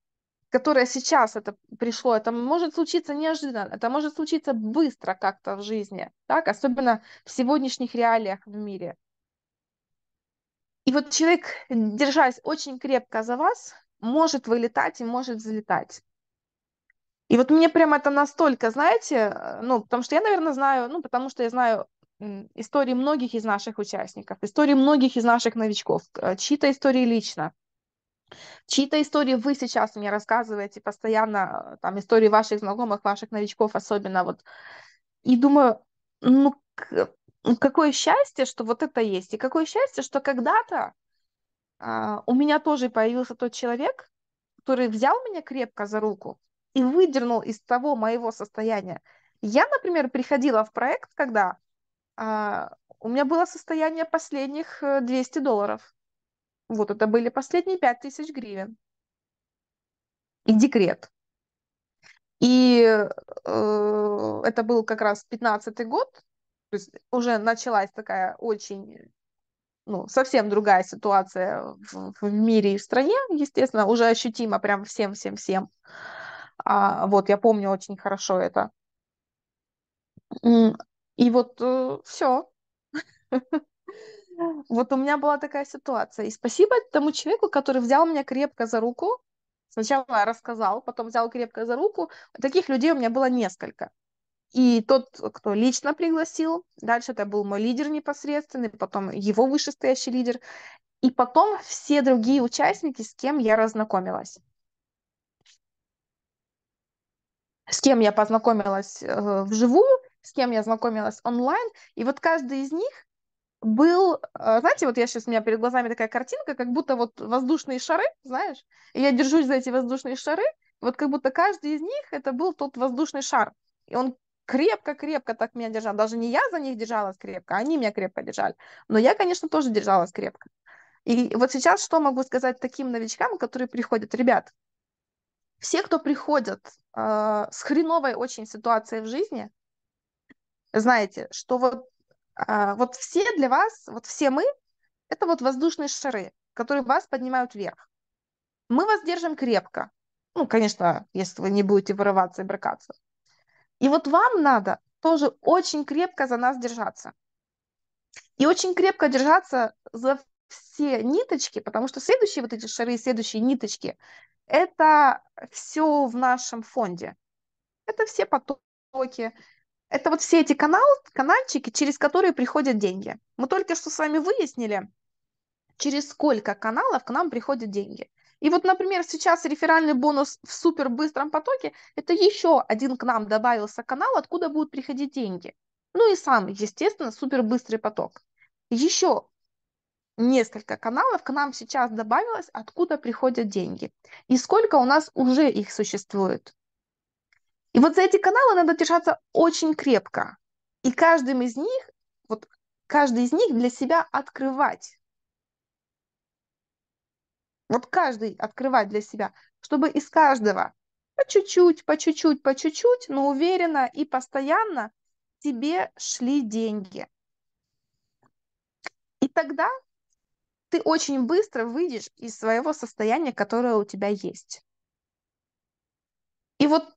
которое сейчас это пришло, это может случиться неожиданно, это может случиться быстро как-то в жизни, так, особенно в сегодняшних реалиях в мире. И вот человек, держась очень крепко за вас, может вылетать и может взлетать. И вот мне прям это настолько, знаете, ну, потому что я, наверное, знаю, ну, потому что я знаю истории многих из наших участников, истории многих из наших новичков, э, чьи-то истории лично. Чьи-то истории вы сейчас мне рассказываете постоянно, э, там, истории ваших знакомых, ваших новичков особенно, вот, и думаю, ну, ну, какое счастье, что вот это есть, и какое счастье, что когда-то а, у меня тоже появился тот человек, который взял меня крепко за руку и выдернул из того моего состояния. Я, например, приходила в проект, когда а, у меня было состояние последних 200 э, долларов. Вот это были последние 5000 гривен. И декрет. И э, это был как раз 15 год, то есть уже началась такая очень, ну, совсем другая ситуация в, в мире и в стране, естественно, уже ощутимо прям всем-всем-всем. А, вот, я помню очень хорошо это. И вот э, все. Вот у меня была такая ситуация. И спасибо тому человеку, который взял меня крепко за руку. Сначала рассказал, потом взял крепко за руку. Таких людей у меня было несколько. И тот, кто лично пригласил, дальше это был мой лидер непосредственный, потом его вышестоящий лидер, и потом все другие участники, с кем я разнакомилась. С кем я познакомилась э, вживую, с кем я знакомилась онлайн. И вот каждый из них был, а, знаете, вот я сейчас, у меня перед глазами такая картинка, как будто вот воздушные шары, знаешь, и я держусь за эти воздушные шары, вот как будто каждый из них это был тот воздушный шар, и он крепко-крепко так меня держал, даже не я за них держалась крепко, а они меня крепко держали, но я, конечно, тоже держалась крепко. И вот сейчас что могу сказать таким новичкам, которые приходят, ребят, все, кто приходят э, с хреновой очень ситуацией в жизни, знаете, что вот а, вот все для вас, вот все мы, это вот воздушные шары, которые вас поднимают вверх. Мы вас держим крепко. Ну, конечно, если вы не будете вырываться и бракаться. И вот вам надо тоже очень крепко за нас держаться. И очень крепко держаться за все ниточки, потому что следующие вот эти шары, следующие ниточки, это все в нашем фонде. Это все потоки, это вот все эти канал, канальчики, через которые приходят деньги. Мы только что с вами выяснили, через сколько каналов к нам приходят деньги. И вот, например, сейчас реферальный бонус в супер быстром потоке – это еще один к нам добавился канал, откуда будут приходить деньги. Ну и сам, естественно, супер быстрый поток. Еще несколько каналов к нам сейчас добавилось, откуда приходят деньги. И сколько у нас уже их существует. И вот за эти каналы надо держаться очень крепко. И каждым из них, вот каждый из них для себя открывать. Вот каждый открывать для себя, чтобы из каждого по чуть-чуть, по чуть-чуть, по чуть-чуть, но уверенно и постоянно тебе шли деньги. И тогда ты очень быстро выйдешь из своего состояния, которое у тебя есть. И вот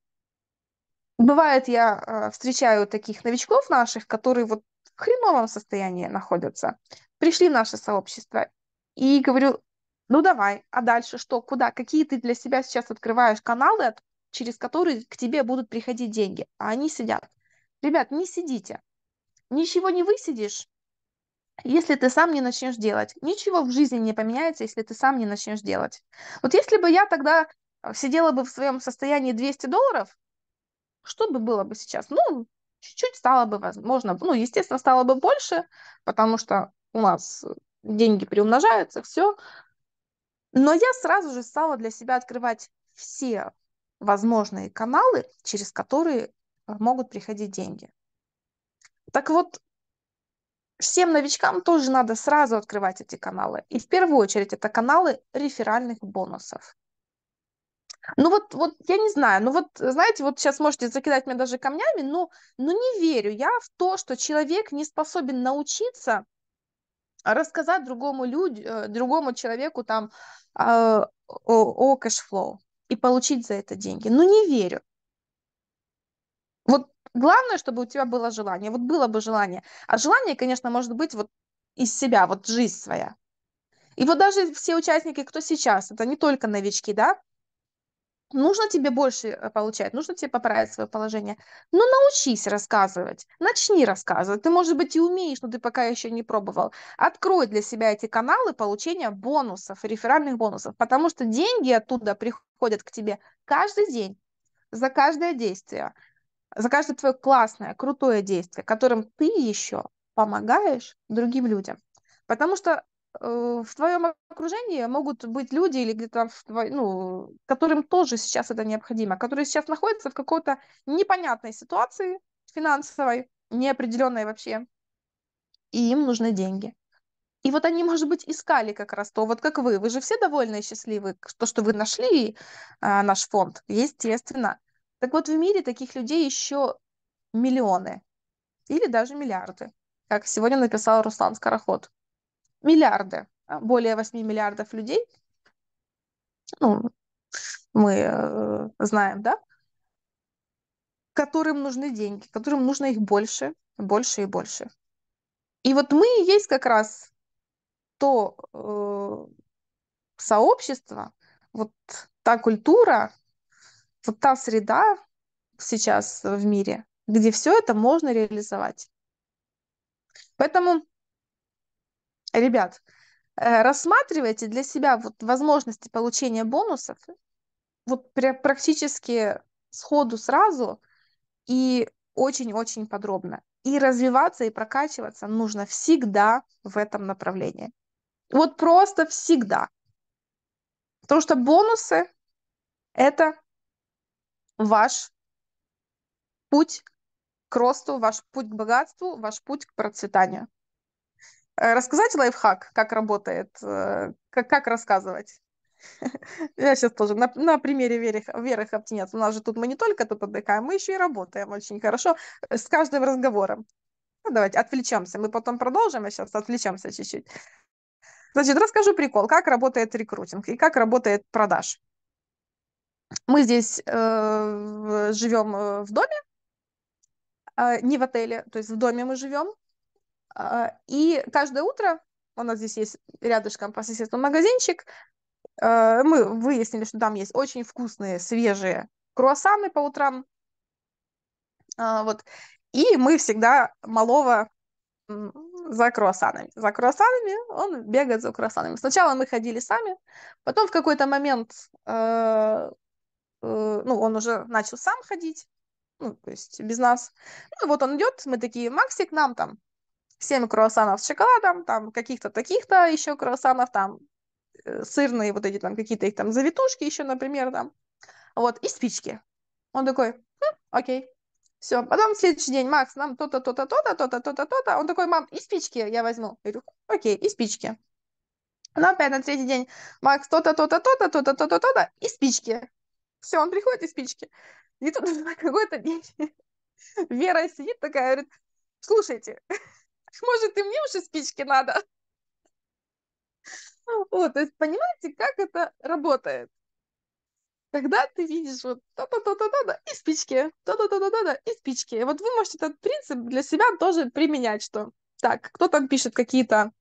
бывает, я э, встречаю таких новичков наших, которые вот в хреновом состоянии находятся, пришли в наше сообщество, и говорю, ну давай, а дальше что, куда, какие ты для себя сейчас открываешь каналы, через которые к тебе будут приходить деньги, а они сидят. Ребят, не сидите, ничего не высидишь, если ты сам не начнешь делать. Ничего в жизни не поменяется, если ты сам не начнешь делать. Вот если бы я тогда э, сидела бы в своем состоянии 200 долларов, что бы было бы сейчас? Ну, чуть-чуть стало бы возможно, ну, естественно, стало бы больше, потому что у нас деньги приумножаются, все. Но я сразу же стала для себя открывать все возможные каналы, через которые э, могут приходить деньги. Так вот, всем новичкам тоже надо сразу открывать эти каналы. И в первую очередь это каналы реферальных бонусов. Ну вот, вот я не знаю, ну вот, знаете, вот сейчас можете закидать меня даже камнями, но, но не верю я в то, что человек не способен научиться рассказать другому, люд... Э, другому человеку там э, о, о кэшфлоу и получить за это деньги. Ну не верю. Вот главное, чтобы у тебя было желание. Вот было бы желание. А желание, конечно, может быть вот из себя, вот жизнь своя. И вот даже все участники, кто сейчас, это не только новички, да, Нужно тебе больше э, получать, нужно тебе поправить свое положение. Ну, научись рассказывать, начни рассказывать. Ты, может быть, и умеешь, но ты пока еще не пробовал. Открой для себя эти каналы получения бонусов, реферальных бонусов, потому что деньги оттуда приходят к тебе каждый день, за каждое действие, за каждое твое классное, крутое действие, которым ты еще помогаешь другим людям. Потому что Э, в твоем окружении могут быть люди или где-то, ну, которым тоже сейчас это необходимо, которые сейчас находятся в какой-то непонятной ситуации финансовой, неопределенной вообще, и им нужны деньги. И вот они, может быть, искали как раз то, вот как вы. Вы же все довольны и счастливы, то, что вы нашли а, наш фонд, естественно. Так вот, в мире таких людей еще миллионы или даже миллиарды, как сегодня написал Руслан Скороход миллиарды, а, более 8 миллиардов людей, ну, мы э, знаем, да, которым нужны деньги, которым нужно их больше, больше и больше. И вот мы и есть как раз то э, сообщество, вот та культура, вот та среда сейчас в мире, где все это можно реализовать. Поэтому ребят, э, рассматривайте для себя вот возможности получения бонусов вот практически сходу сразу и очень-очень подробно. И развиваться, и прокачиваться нужно всегда в этом направлении. Вот просто всегда. Потому что бонусы – это ваш путь к росту, ваш путь к богатству, ваш путь к процветанию. Э, рассказать лайфхак, как работает, э, как, как рассказывать? Я сейчас тоже на, на примере Веры, Веры Хаптинец. У нас же тут мы не только тут отдыхаем, мы еще и работаем очень хорошо э, с каждым разговором. Ну, давайте отвлечемся. Мы потом продолжим, а сейчас отвлечемся чуть-чуть. Значит, расскажу прикол, как работает рекрутинг и как работает продаж. Мы здесь э, живем в доме, э, не в отеле, то есть в доме мы живем, а, и каждое утро у нас здесь есть рядышком по соседству магазинчик. А, мы выяснили, что там есть очень вкусные, свежие круассаны по утрам. А, вот. И мы всегда малого за круассанами. За круассанами он бегает за круассанами. Сначала мы ходили сами, потом в какой-то момент э, ну, он уже начал сам ходить, ну, то есть без нас. Ну, вот он идет, мы такие, Максик, нам там 7 круассанов с шоколадом, там каких-то таких-то еще круассанов, там э, сырные вот эти там какие-то их там завитушки еще, например, там. Вот, и спички. Он такой, хм, окей, все. Потом следующий день, Макс, нам то-то, то-то, то-то, то-то, то-то, то-то. Он такой, мам, и спички я возьму. Я говорю, окей, и спички. Она ну, опять на третий день, Макс, то-то, то-то, то-то, то-то, то-то, то-то, и спички. Все, он приходит и спички. И тут на какой-то день Вера сидит такая, говорит, слушайте, может, и мне уже спички надо? Вот, то есть понимаете, как это работает? Когда ты видишь вот та та та та да и спички, та та та та да и спички. Вот вы можете этот принцип для себя тоже применять, что так, кто там пишет какие-то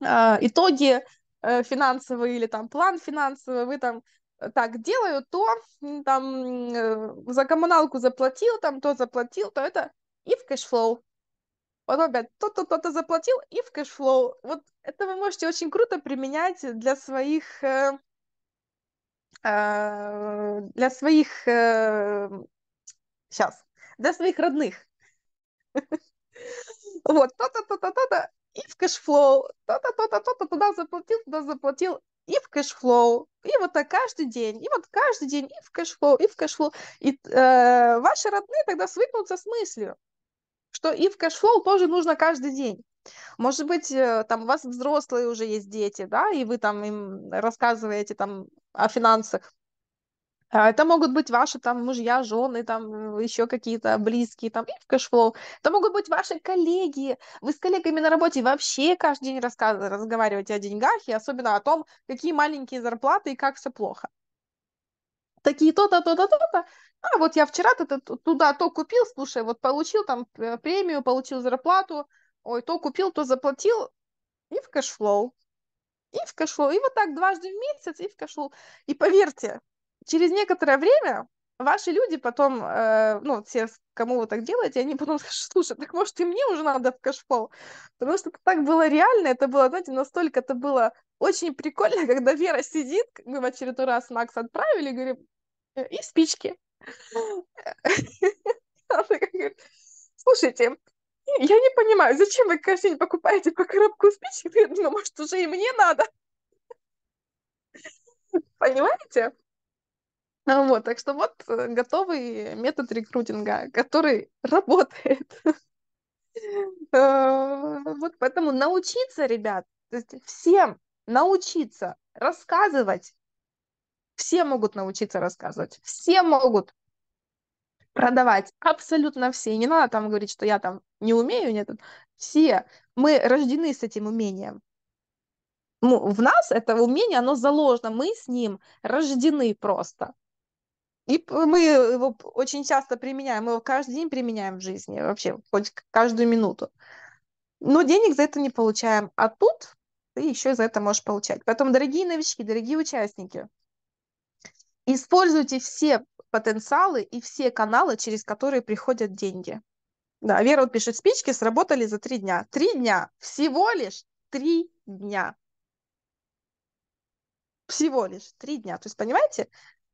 э, итоги э, финансовые или там план финансовый, вы там э, так, делаю то, там, э, за коммуналку заплатил, там, то заплатил, то это, и в кэшфлоу. Робят, кто то кто то заплатил и в кэшфлоу. Вот это вы можете очень круто применять для своих э, э, для своих сейчас э, для своих родных. Вот, то-то, то-то, то-то, и в кэшфлоу, то-то, то-то, то-то, туда заплатил, туда заплатил, и в кэшфлоу. И вот так каждый день, и вот каждый день, и в кэшфлоу, и в кэшфлоу. И э, ваши родные тогда свыкнутся с мыслью, что и в кэшфлоу тоже нужно каждый день. Может быть, э, там у вас взрослые уже есть дети, да, и вы там им рассказываете там о финансах. А это могут быть ваши там мужья, жены, там э, еще какие-то близкие, там и в кэшфлоу. Это могут быть ваши коллеги. Вы с коллегами на работе вообще каждый день разговариваете о деньгах и особенно о том, какие маленькие зарплаты и как все плохо такие то-то, то-то, то-то. А вот я вчера -то, -то, туда то купил, слушай, вот получил там э, премию, получил зарплату, ой, то купил, то заплатил, и в кэшфлоу, и в кэшфлоу. И вот так дважды в месяц, и в кэшфлоу. И поверьте, через некоторое время ваши люди потом, э, ну, все, кому вы так делаете, они потом скажут, слушай, так может и мне уже надо в кэшфлоу? Потому что так было реально, это было, знаете, настолько это было очень прикольно, когда Вера сидит, мы в очередной раз Макс отправили, говорим, «Э, и спички. Она говорит, слушайте, я не понимаю, зачем вы каждый день покупаете по коробку спичек? Я думаю, может, уже и мне надо. Понимаете? А, вот, так что вот э, готовый метод рекрутинга, который работает. А, вот поэтому научиться, ребят, всем научиться рассказывать. Все могут научиться рассказывать. Все могут продавать. Абсолютно все. Не надо там говорить, что я там не умею. Нет. Все. Мы рождены с этим умением. Ну, в нас это умение, оно заложено. Мы с ним рождены просто. И мы его очень часто применяем, мы его каждый день применяем в жизни вообще, хоть каждую минуту. Но денег за это не получаем. А тут ты еще за это можешь получать. Поэтому, дорогие новички, дорогие участники, используйте все потенциалы и все каналы, через которые приходят деньги. Да, Вера вот пишет, спички сработали за три дня. Три дня. Всего лишь три дня. Всего лишь три дня. То есть, понимаете,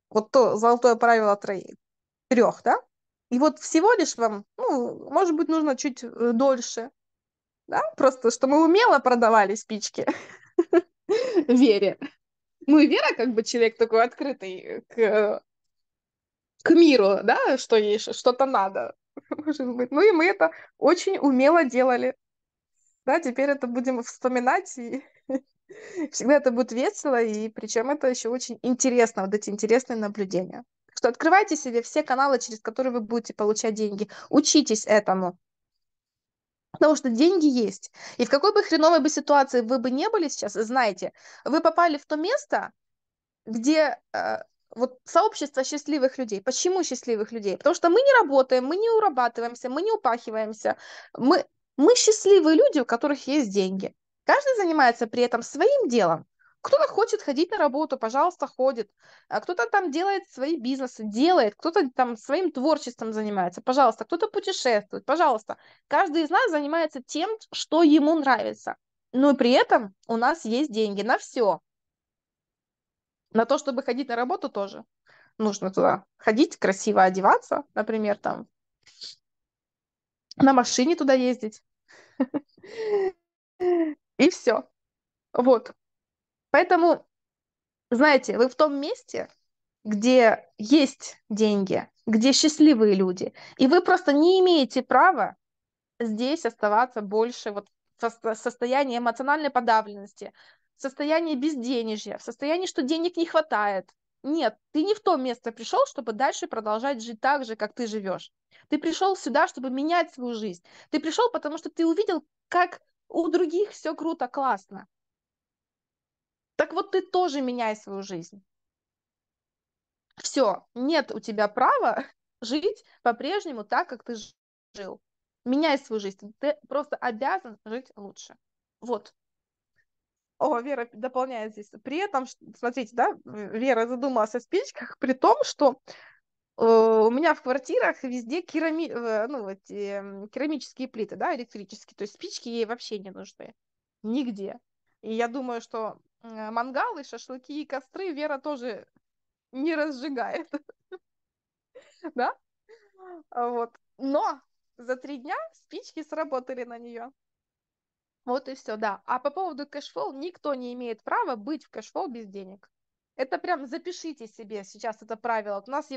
вот то золотое правило трех, да? И вот всего лишь вам, ну, может быть, нужно чуть э, дольше, да? Просто, что мы умело продавали спички Вере. Ну и Вера как бы человек такой открытый к, к миру, да, что ей что-то надо, может быть. Ну и мы это очень умело делали. Да, теперь это будем вспоминать и Всегда это будет весело, и причем это еще очень интересно, вот эти интересные наблюдения. Что открывайте себе все каналы, через которые вы будете получать деньги. Учитесь этому. Потому что деньги есть. И в какой бы хреновой бы ситуации вы бы не были сейчас, знаете, вы попали в то место, где э, вот сообщество счастливых людей. Почему счастливых людей? Потому что мы не работаем, мы не урабатываемся, мы не упахиваемся. Мы, мы счастливые люди, у которых есть деньги. Каждый занимается при этом своим делом. Кто-то хочет ходить на работу, пожалуйста, ходит. А кто-то там делает свои бизнесы, делает. Кто-то там своим творчеством занимается, пожалуйста. Кто-то путешествует, пожалуйста. Каждый из нас занимается тем, что ему нравится. Но при этом у нас есть деньги на все. На то, чтобы ходить на работу тоже. Нужно туда ходить, красиво одеваться, например, там. На машине туда ездить. И все. Вот. Поэтому, знаете, вы в том месте, где есть деньги, где счастливые люди, и вы просто не имеете права здесь оставаться больше вот в состоянии эмоциональной подавленности, в состоянии безденежья, в состоянии, что денег не хватает. Нет, ты не в то место пришел, чтобы дальше продолжать жить так же, как ты живешь. Ты пришел сюда, чтобы менять свою жизнь. Ты пришел, потому что ты увидел, как у других все круто, классно. Так вот ты тоже меняй свою жизнь. Все, нет у тебя права жить по-прежнему так, как ты жил. Меняй свою жизнь. Ты просто обязан жить лучше. Вот. О, Вера дополняет здесь. При этом, смотрите, да, Вера задумалась о спичках, при том, что Э, у меня в квартирах везде керами... Э, ну, эти, эм, керамические плиты, да, электрические, то есть спички ей вообще не нужны. Нигде. И я думаю, что э, мангалы, шашлыки и костры Вера тоже не разжигает. Да? Вот. Но за три дня спички сработали на нее. Вот и все, да. А по поводу кэшфол, никто не имеет права быть в кэшфол без денег. Это прям запишите себе сейчас это правило. У нас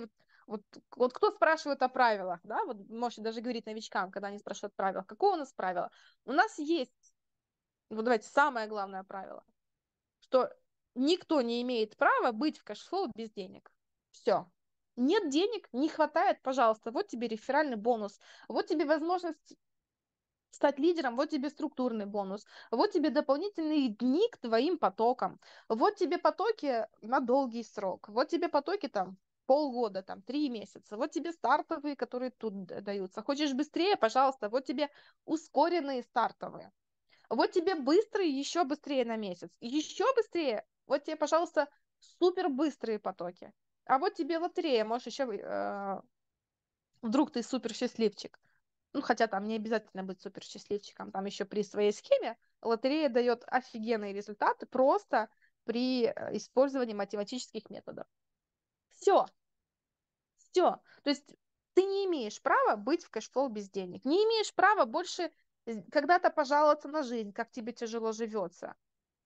вот, вот кто спрашивает о правилах, да, вот можете даже говорить новичкам, когда они спрашивают правила, какое у нас правило? У нас есть, вот давайте, самое главное правило, что никто не имеет права быть в кэшфлоу без денег. Все. Нет денег, не хватает, пожалуйста, вот тебе реферальный бонус, вот тебе возможность стать лидером, вот тебе структурный бонус, вот тебе дополнительные дни к твоим потокам, вот тебе потоки на долгий срок, вот тебе потоки там полгода, там, три месяца. Вот тебе стартовые, которые тут даются. Хочешь быстрее, пожалуйста, вот тебе ускоренные стартовые. Вот тебе быстрые, еще быстрее на месяц. Еще быстрее, вот тебе, пожалуйста, супер быстрые потоки. А вот тебе лотерея, можешь еще... Э, вдруг ты супер счастливчик. Ну, хотя там не обязательно быть супер счастливчиком, там еще при своей схеме лотерея дает офигенные результаты просто при э, использовании математических методов. Все, все. То есть ты не имеешь права быть в кэшфлоу без денег. Не имеешь права больше э, когда-то пожаловаться на жизнь, как тебе тяжело живется.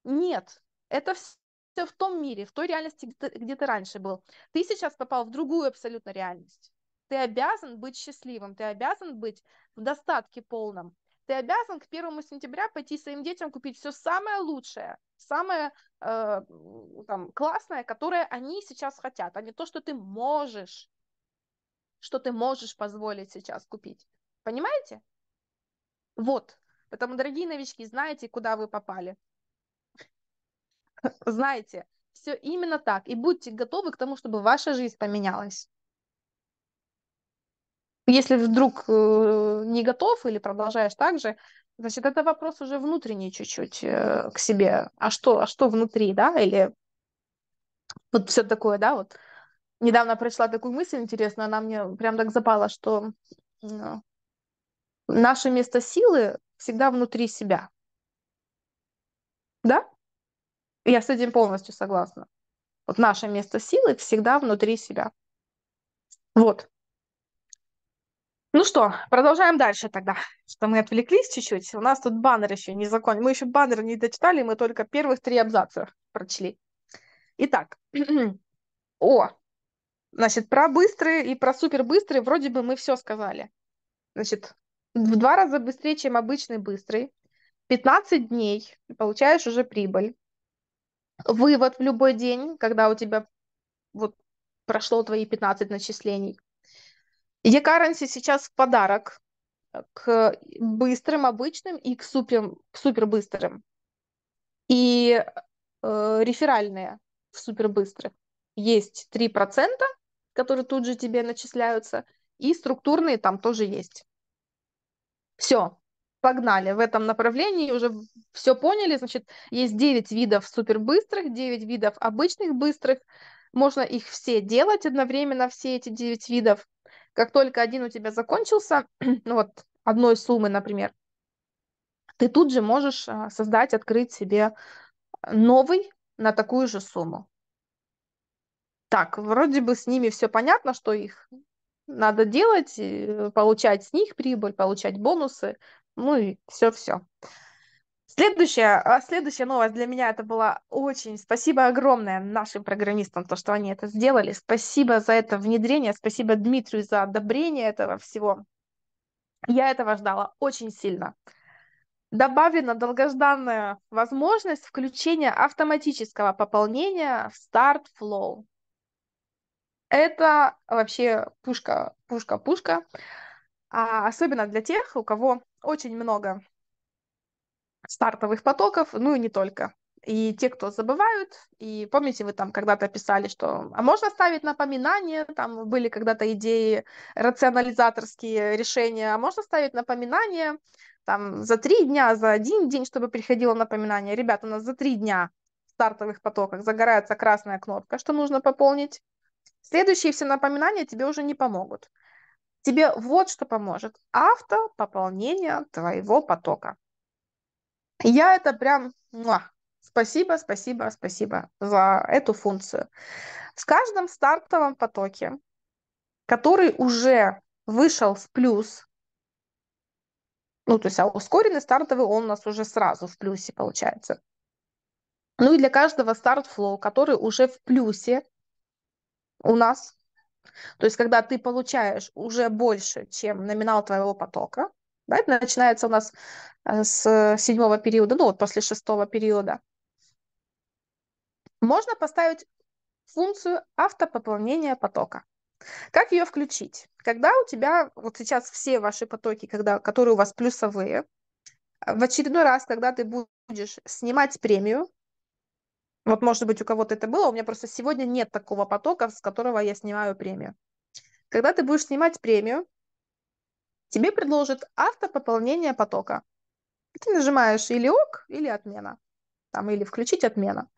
Нет, это все в том мире, в той реальности, где ты, где ты раньше был. Ты сейчас попал в другую абсолютно реальность. Ты обязан быть счастливым, ты обязан быть в достатке полном. Ты обязан к первому сентября пойти своим детям купить все самое лучшее, самое э, там, классное, которое они сейчас хотят, а не то, что ты можешь что ты можешь позволить сейчас купить. Понимаете? Вот. Поэтому, дорогие новички, знаете, куда вы попали. Знаете, все именно так. И будьте готовы к тому, чтобы ваша жизнь поменялась. Если вдруг э, не готов или продолжаешь так же, значит, это вопрос уже внутренний чуть-чуть э, к себе. А что, а что внутри, да? Или вот все такое, да, вот недавно прочла такую мысль интересную, она мне прям так запала, что наше место силы всегда внутри себя. Да? Я с этим полностью согласна. Вот наше место силы всегда внутри себя. Вот. Ну что, продолжаем дальше тогда, что мы отвлеклись чуть-чуть. У нас тут баннер еще не закон. Мы еще баннер не дочитали, мы только первых три абзаца прочли. Итак, о, Значит, про быстрые и про супербыстрые вроде бы мы все сказали. Значит, в два раза быстрее, чем обычный быстрый. 15 дней получаешь уже прибыль. Вывод в любой день, когда у тебя вот прошло твои 15 начислений. E-currency сейчас в подарок к быстрым, обычным и к супер, к супербыстрым. И э, реферальные в супербыстрых есть 3%, которые тут же тебе начисляются, и структурные там тоже есть. Все, погнали в этом направлении, уже все поняли, значит, есть 9 видов супербыстрых, 9 видов обычных быстрых, можно их все делать одновременно, все эти 9 видов. Как только один у тебя закончился, ну вот одной суммы, например, ты тут же можешь а, создать, открыть себе новый на такую же сумму так, вроде бы с ними все понятно, что их надо делать, э, получать с них прибыль, получать бонусы, ну и все-все. Следующая, а, следующая новость для меня это была очень... Спасибо огромное нашим программистам, то, что они это сделали. Спасибо за это внедрение, спасибо Дмитрию за одобрение этого всего. Я этого ждала очень сильно. Добавлена долгожданная возможность включения автоматического пополнения в Start Flow. Это вообще пушка, пушка, пушка. А особенно для тех, у кого очень много стартовых потоков, ну и не только. И те, кто забывают, и помните, вы там когда-то писали, что а можно ставить напоминание, там были когда-то идеи рационализаторские решения, а можно ставить напоминание там за три дня, за один день, чтобы приходило напоминание. Ребята, у нас за три дня в стартовых потоках загорается красная кнопка, что нужно пополнить Следующие все напоминания тебе уже не помогут. Тебе вот что поможет. Автопополнение твоего потока. Я это прям... спасибо, спасибо, спасибо за эту функцию. В каждом стартовом потоке, который уже вышел в плюс, ну, то есть а ускоренный стартовый, он у нас уже сразу в плюсе получается. Ну и для каждого старт-флоу, который уже в плюсе, у нас. То есть, когда ты получаешь уже больше, чем номинал твоего потока, да, это начинается у нас э, с седьмого периода, ну вот после шестого периода, можно поставить функцию автопополнения потока. Как ее включить? Когда у тебя, вот сейчас все ваши потоки, когда, которые у вас плюсовые, э, в очередной раз, когда ты будешь снимать премию, вот, может быть, у кого-то это было, у меня просто сегодня нет такого потока, с которого я снимаю премию. Когда ты будешь снимать премию, тебе предложат автопополнение потока. Ты нажимаешь или ок, или отмена. Там, или включить отмена.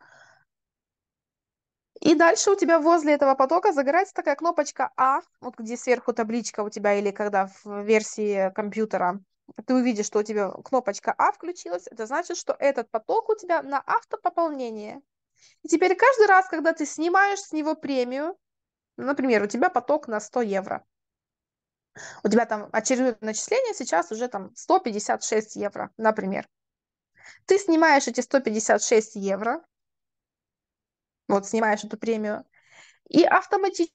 И дальше у тебя возле этого потока загорается такая кнопочка А, вот где сверху табличка у тебя, или когда в версии компьютера ты увидишь, что у тебя кнопочка А включилась, это значит, что этот поток у тебя на автопополнение. И теперь каждый раз, когда ты снимаешь с него премию, ну, например, у тебя поток на 100 евро, у тебя там очередное начисление сейчас уже там 156 евро, например. Ты снимаешь эти 156 евро, вот снимаешь эту премию, и автоматически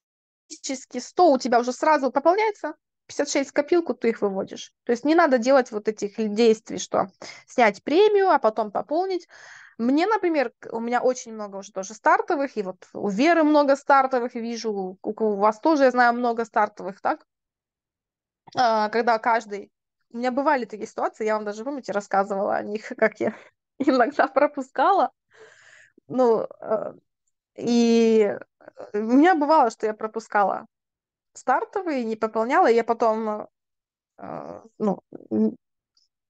100 у тебя уже сразу пополняется, 56 в копилку, ты их выводишь. То есть не надо делать вот этих действий, что снять премию, а потом пополнить. Мне, например, у меня очень много уже тоже стартовых, и вот у Веры много стартовых, вижу, у вас тоже, я знаю, много стартовых, так? А, когда каждый... У меня бывали такие ситуации, я вам даже, помните, рассказывала о них, как я иногда пропускала. Ну, а, и э, у меня бывало, что я пропускала стартовые, не пополняла, и я потом э, ну,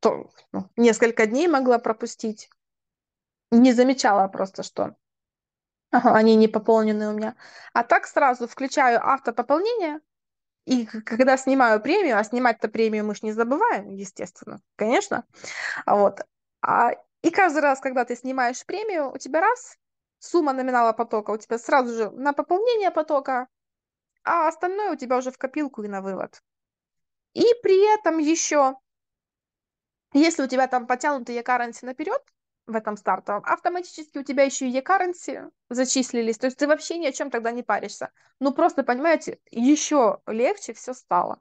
то, ну, несколько дней могла пропустить не замечала просто, что они не пополнены у меня. А так сразу включаю автопополнение, и когда снимаю премию, а снимать-то премию мы же не забываем, естественно, конечно, а вот. А, и каждый раз, когда ты снимаешь премию, у тебя раз, сумма номинала потока у тебя сразу же на пополнение потока, а остальное у тебя уже в копилку и на вывод. И при этом еще, если у тебя там потянутые каранти наперед, в этом стартовом, автоматически у тебя еще и e-currency зачислились, то есть ты вообще ни о чем тогда не паришься. Ну, просто, понимаете, еще легче все стало.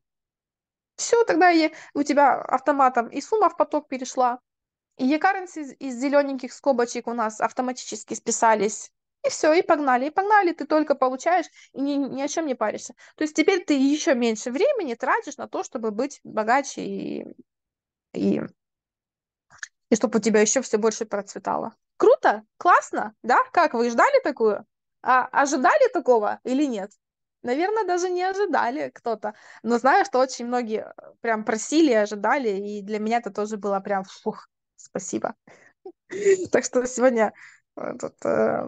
Все, тогда и у тебя автоматом и сумма в поток перешла, и e-currency из, из зелененьких скобочек у нас автоматически списались, и все, и погнали, и погнали, ты только получаешь, и ни, ни о чем не паришься. То есть теперь ты еще меньше времени тратишь на то, чтобы быть богаче и, и и чтобы у тебя еще все больше процветало. Круто, классно, да? Как вы ждали такую? А ожидали такого или нет? Наверное, даже не ожидали кто-то. Но знаю, что очень многие э, прям просили, ожидали, и для меня это тоже было прям фух, спасибо. Так что сегодня э, э,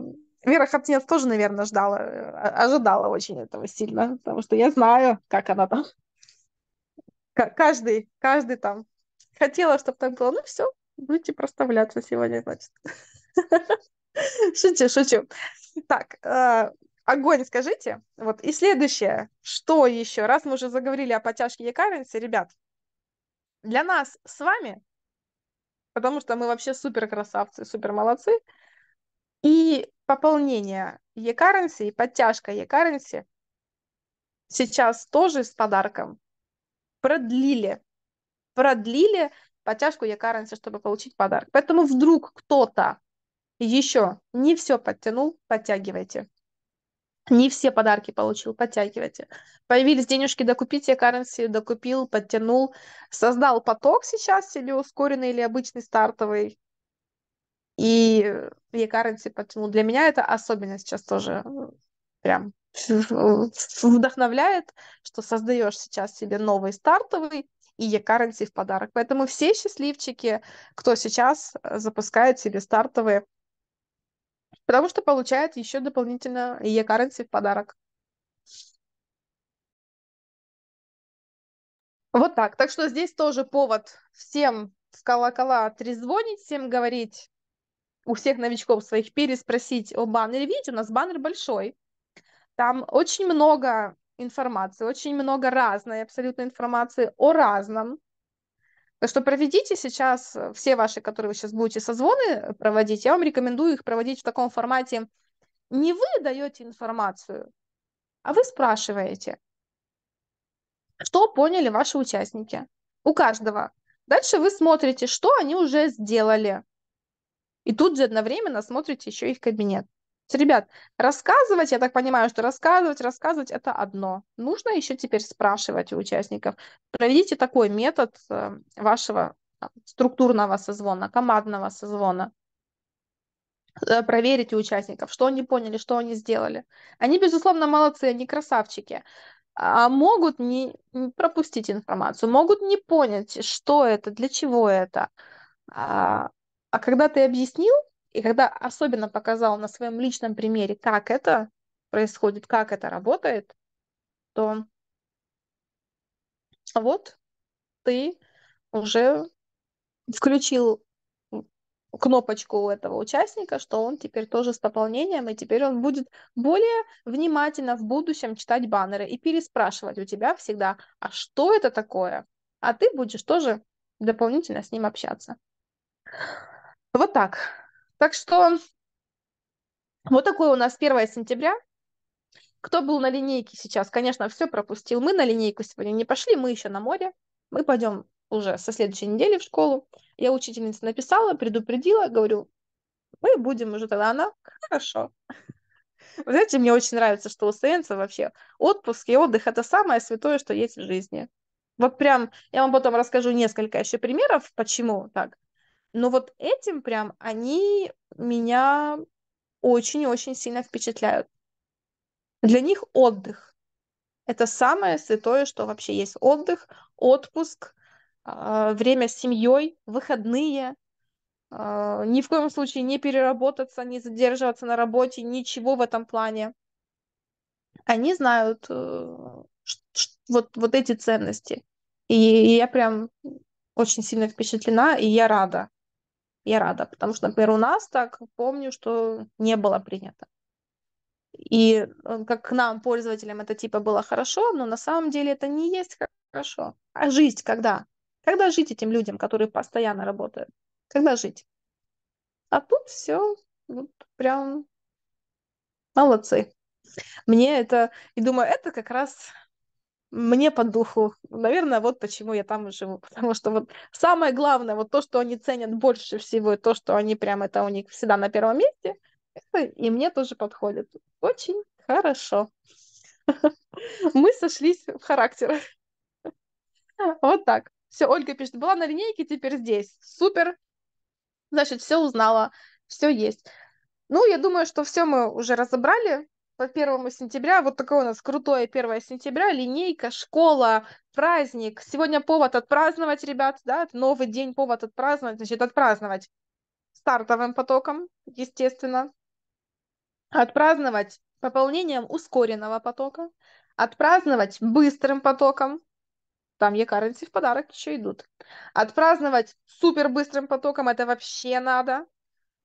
Вера Хатнец тоже, наверное, ждала, ожидала очень этого сильно, потому что я знаю, как она там. Каждый, каждый там хотела, чтобы так было. Ну все, Будете проставляться сегодня, значит. Шучу, шучу. Так, э, огонь скажите. Вот, и следующее. Что еще? Раз мы уже заговорили о подтяжке якавинце, ребят, для нас с вами, потому что мы вообще супер красавцы, супер молодцы, и пополнение e и подтяжка e сейчас тоже с подарком продлили. Продлили подтяжку я каренся, чтобы получить подарок. Поэтому вдруг кто-то еще не все подтянул, подтягивайте. Не все подарки получил, подтягивайте. Появились денежки, докупите currency, докупил, подтянул, создал поток сейчас или ускоренный, или обычный стартовый. И я currency подтянул. Для меня это особенно сейчас тоже э, прям вдохновляет, что создаешь сейчас себе новый стартовый, и e-currency в подарок. Поэтому все счастливчики, кто сейчас э, запускает себе стартовые, потому что получают еще дополнительно e-currency в подарок. Вот так. Так что здесь тоже повод всем в колокола трезвонить, всем говорить, у всех новичков своих переспросить о баннере. Видите, у нас баннер большой. Там очень много информации, очень много разной абсолютно информации о разном. Так что проведите сейчас э, все ваши, которые вы сейчас будете созвоны э, проводить, я вам рекомендую их проводить в таком формате. Не вы даете информацию, а вы спрашиваете, что поняли ваши участники. У каждого. Дальше вы смотрите, что они уже сделали. И тут же одновременно смотрите еще их кабинет. Ребят, рассказывать, я так понимаю, что рассказывать, рассказывать это одно. Нужно еще теперь спрашивать у участников. Проведите такой метод э, вашего а, структурного созвона, командного созвона. Э, Проверите участников, что они поняли, что они сделали. Они, безусловно, молодцы, они красавчики. А могут не пропустить информацию, могут не понять, что это, для чего это. А, а когда ты объяснил, и когда особенно показал на своем личном примере, как это происходит, как это работает, то вот ты уже включил кнопочку у этого участника, что он теперь тоже с пополнением, и теперь он будет более внимательно в будущем читать баннеры и переспрашивать у тебя всегда, а что это такое? А ты будешь тоже дополнительно с ним общаться. Вот так. Так что вот такое у нас 1 сентября. Кто был на линейке сейчас, конечно, все пропустил. Мы на линейку сегодня не пошли, мы еще на море. Мы пойдем уже со следующей недели в школу. Я учительница написала, предупредила, говорю, мы будем уже тогда. Она, хорошо. Вы знаете, мне очень нравится, что у сеянцев вообще отпуск и отдых – это самое святое, что есть в жизни. Вот прям, я вам потом расскажу несколько еще примеров, почему так. Но вот этим прям они меня очень-очень сильно впечатляют. Для них отдых. Это самое святое, что вообще есть. Отдых, отпуск, а, время с семьей, выходные. А, ни в коем случае не переработаться, не задерживаться на работе, ничего в этом плане. Они знают э, вот, вот эти ценности. И я прям очень сильно впечатлена, и я рада, я рада, потому что, например, у нас так помню, что не было принято. И э, как к нам, пользователям, это типа было хорошо, но на самом деле это не есть хорошо. А жить когда? Когда жить этим людям, которые постоянно работают? Когда жить? А тут все вот прям молодцы. Мне это, и думаю, это как раз мне по духу. Наверное, вот почему я там и живу. Потому что вот самое главное, вот то, что они ценят больше всего, и то, что они прям, это у них всегда на первом месте, это и мне тоже подходит. Очень хорошо. Мы сошлись в характерах. Вот так. Все, Ольга пишет, была на линейке, теперь здесь. Супер. Значит, все узнала, все есть. Ну, я думаю, что все мы уже разобрали по 1 сентября. Вот такое у нас крутое 1 сентября. Линейка, школа, праздник. Сегодня повод отпраздновать, ребят, да? Новый день повод отпраздновать. Значит, отпраздновать стартовым потоком, естественно. Отпраздновать пополнением ускоренного потока. Отпраздновать быстрым потоком. Там e-currency в подарок еще идут. Отпраздновать супер быстрым потоком, это вообще надо.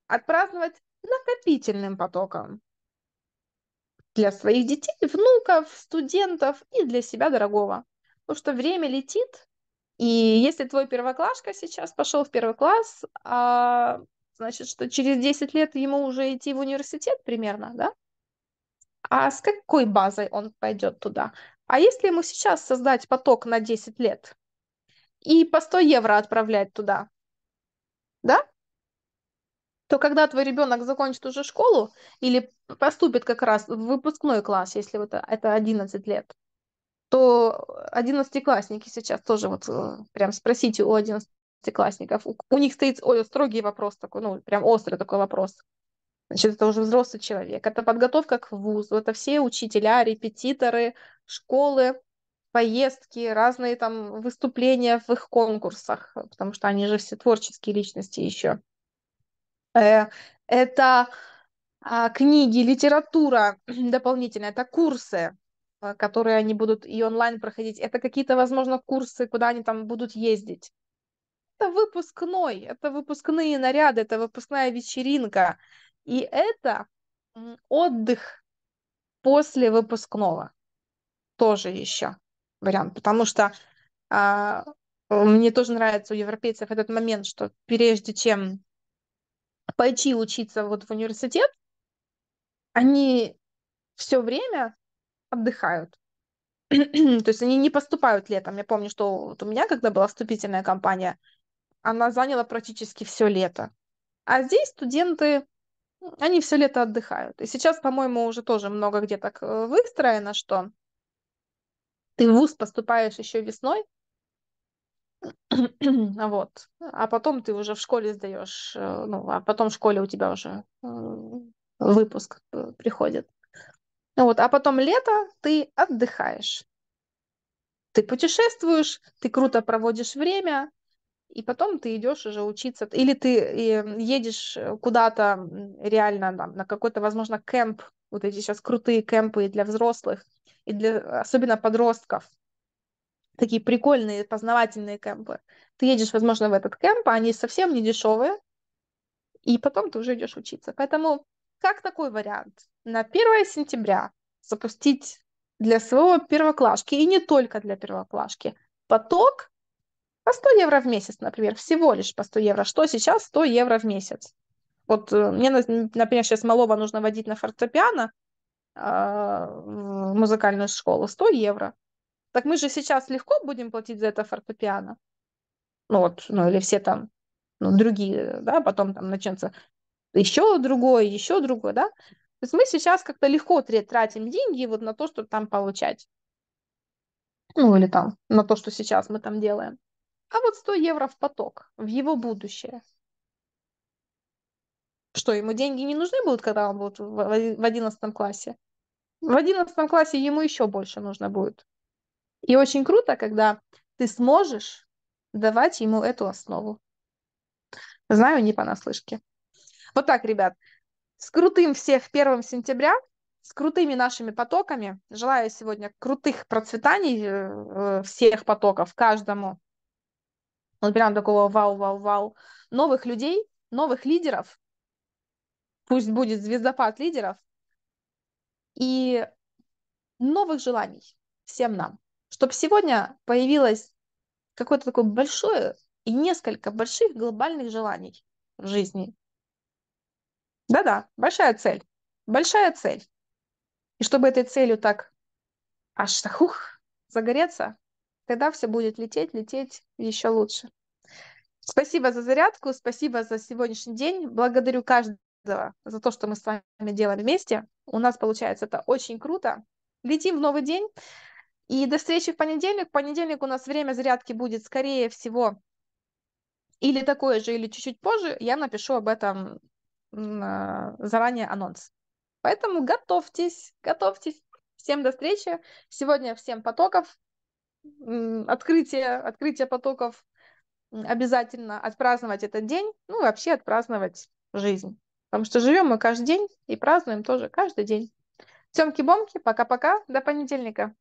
Отпраздновать накопительным потоком для своих детей, внуков, студентов и для себя дорогого. Потому что время летит, и если твой первоклашка сейчас пошел в первый класс, а, значит, что через 10 лет ему уже идти в университет примерно, да? А с какой базой он пойдет туда? А если ему сейчас создать поток на 10 лет и по 100 евро отправлять туда, да? то когда твой ребенок закончит уже школу или поступит как раз в выпускной класс, если это, это 11 лет, то одиннадцатиклассники сейчас тоже вот э, прям спросите у одиннадцатиклассников. У, у них стоит ой, строгий вопрос такой, ну, прям острый такой вопрос. Значит, это уже взрослый человек. Это подготовка к вузу, это все учителя, репетиторы, школы, поездки, разные там выступления в их конкурсах, потому что они же все творческие личности еще. Э, это а, книги, литература дополнительная, это курсы, э, которые они будут и онлайн проходить. Это какие-то, возможно, курсы, куда они там будут ездить. Это выпускной, это выпускные наряды, это выпускная вечеринка. И это отдых после выпускного тоже еще вариант, потому что а, мне тоже нравится у европейцев этот момент, что прежде чем пойти учиться вот в университет, они все время отдыхают. То есть они не поступают летом. Я помню, что вот у меня, когда была вступительная кампания, она заняла практически все лето. А здесь студенты, они все лето отдыхают. И сейчас, по-моему, уже тоже много где так э, выстроено, что ты в ВУЗ поступаешь еще весной, а вот. А потом ты уже в школе сдаешь, э, ну, а потом в школе у тебя уже э, выпуск э, приходит. Ну вот. А потом лето ты отдыхаешь. Ты путешествуешь, ты круто проводишь время, и потом ты идешь уже учиться. Или ты эм, едешь куда-то реально там, на какой-то, возможно, кемп, вот эти сейчас крутые кемпы и для взрослых, и для особенно подростков такие прикольные познавательные кемпы. Ты едешь, возможно, в этот кемп, а они совсем не дешевые, и потом ты уже идешь учиться. Поэтому как такой вариант? На 1 сентября запустить для своего первоклашки, и не только для первоклашки, поток по 100 евро в месяц, например, всего лишь по 100 евро. Что сейчас 100 евро в месяц? Вот э, мне, например, сейчас малого нужно водить на фортепиано а, в музыкальную школу 100 евро. Так мы же сейчас легко будем платить за это фортепиано. Ну вот, ну или все там, ну другие, да, потом там начнется еще другое, еще другое, да. То есть мы сейчас как-то легко тратим деньги вот на то, что там получать. Ну или там, на то, что сейчас мы там делаем. А вот 100 евро в поток, в его будущее. Что, ему деньги не нужны будут, когда он будет в одиннадцатом классе? В одиннадцатом классе ему еще больше нужно будет. И очень круто, когда ты сможешь давать ему эту основу. Знаю, не понаслышке. Вот так, ребят. С крутым всех первым сентября, с крутыми нашими потоками. Желаю сегодня крутых процветаний э, э, всех потоков, каждому. Вот прям такого вау-вау-вау. Новых людей, новых лидеров. Пусть будет звездопад лидеров. И новых желаний всем нам чтобы сегодня появилось какое-то такое большое и несколько больших глобальных желаний в жизни. Да-да, большая цель. Большая цель. И чтобы этой целью так аж так, ух, загореться, тогда все будет лететь, лететь еще лучше. Спасибо за зарядку, спасибо за сегодняшний день. Благодарю каждого за то, что мы с вами делаем вместе. У нас получается это очень круто. Летим в новый день. И до встречи в понедельник. В понедельник у нас время зарядки будет, скорее всего, или такое же, или чуть-чуть позже. Я напишу об этом а, заранее анонс. Поэтому готовьтесь, готовьтесь. Всем до встречи. Сегодня всем потоков. Открытие, открытие потоков обязательно отпраздновать этот день, ну и вообще отпраздновать жизнь. Потому что живем мы каждый день и празднуем тоже каждый день. Семки-бомки, пока-пока, до понедельника.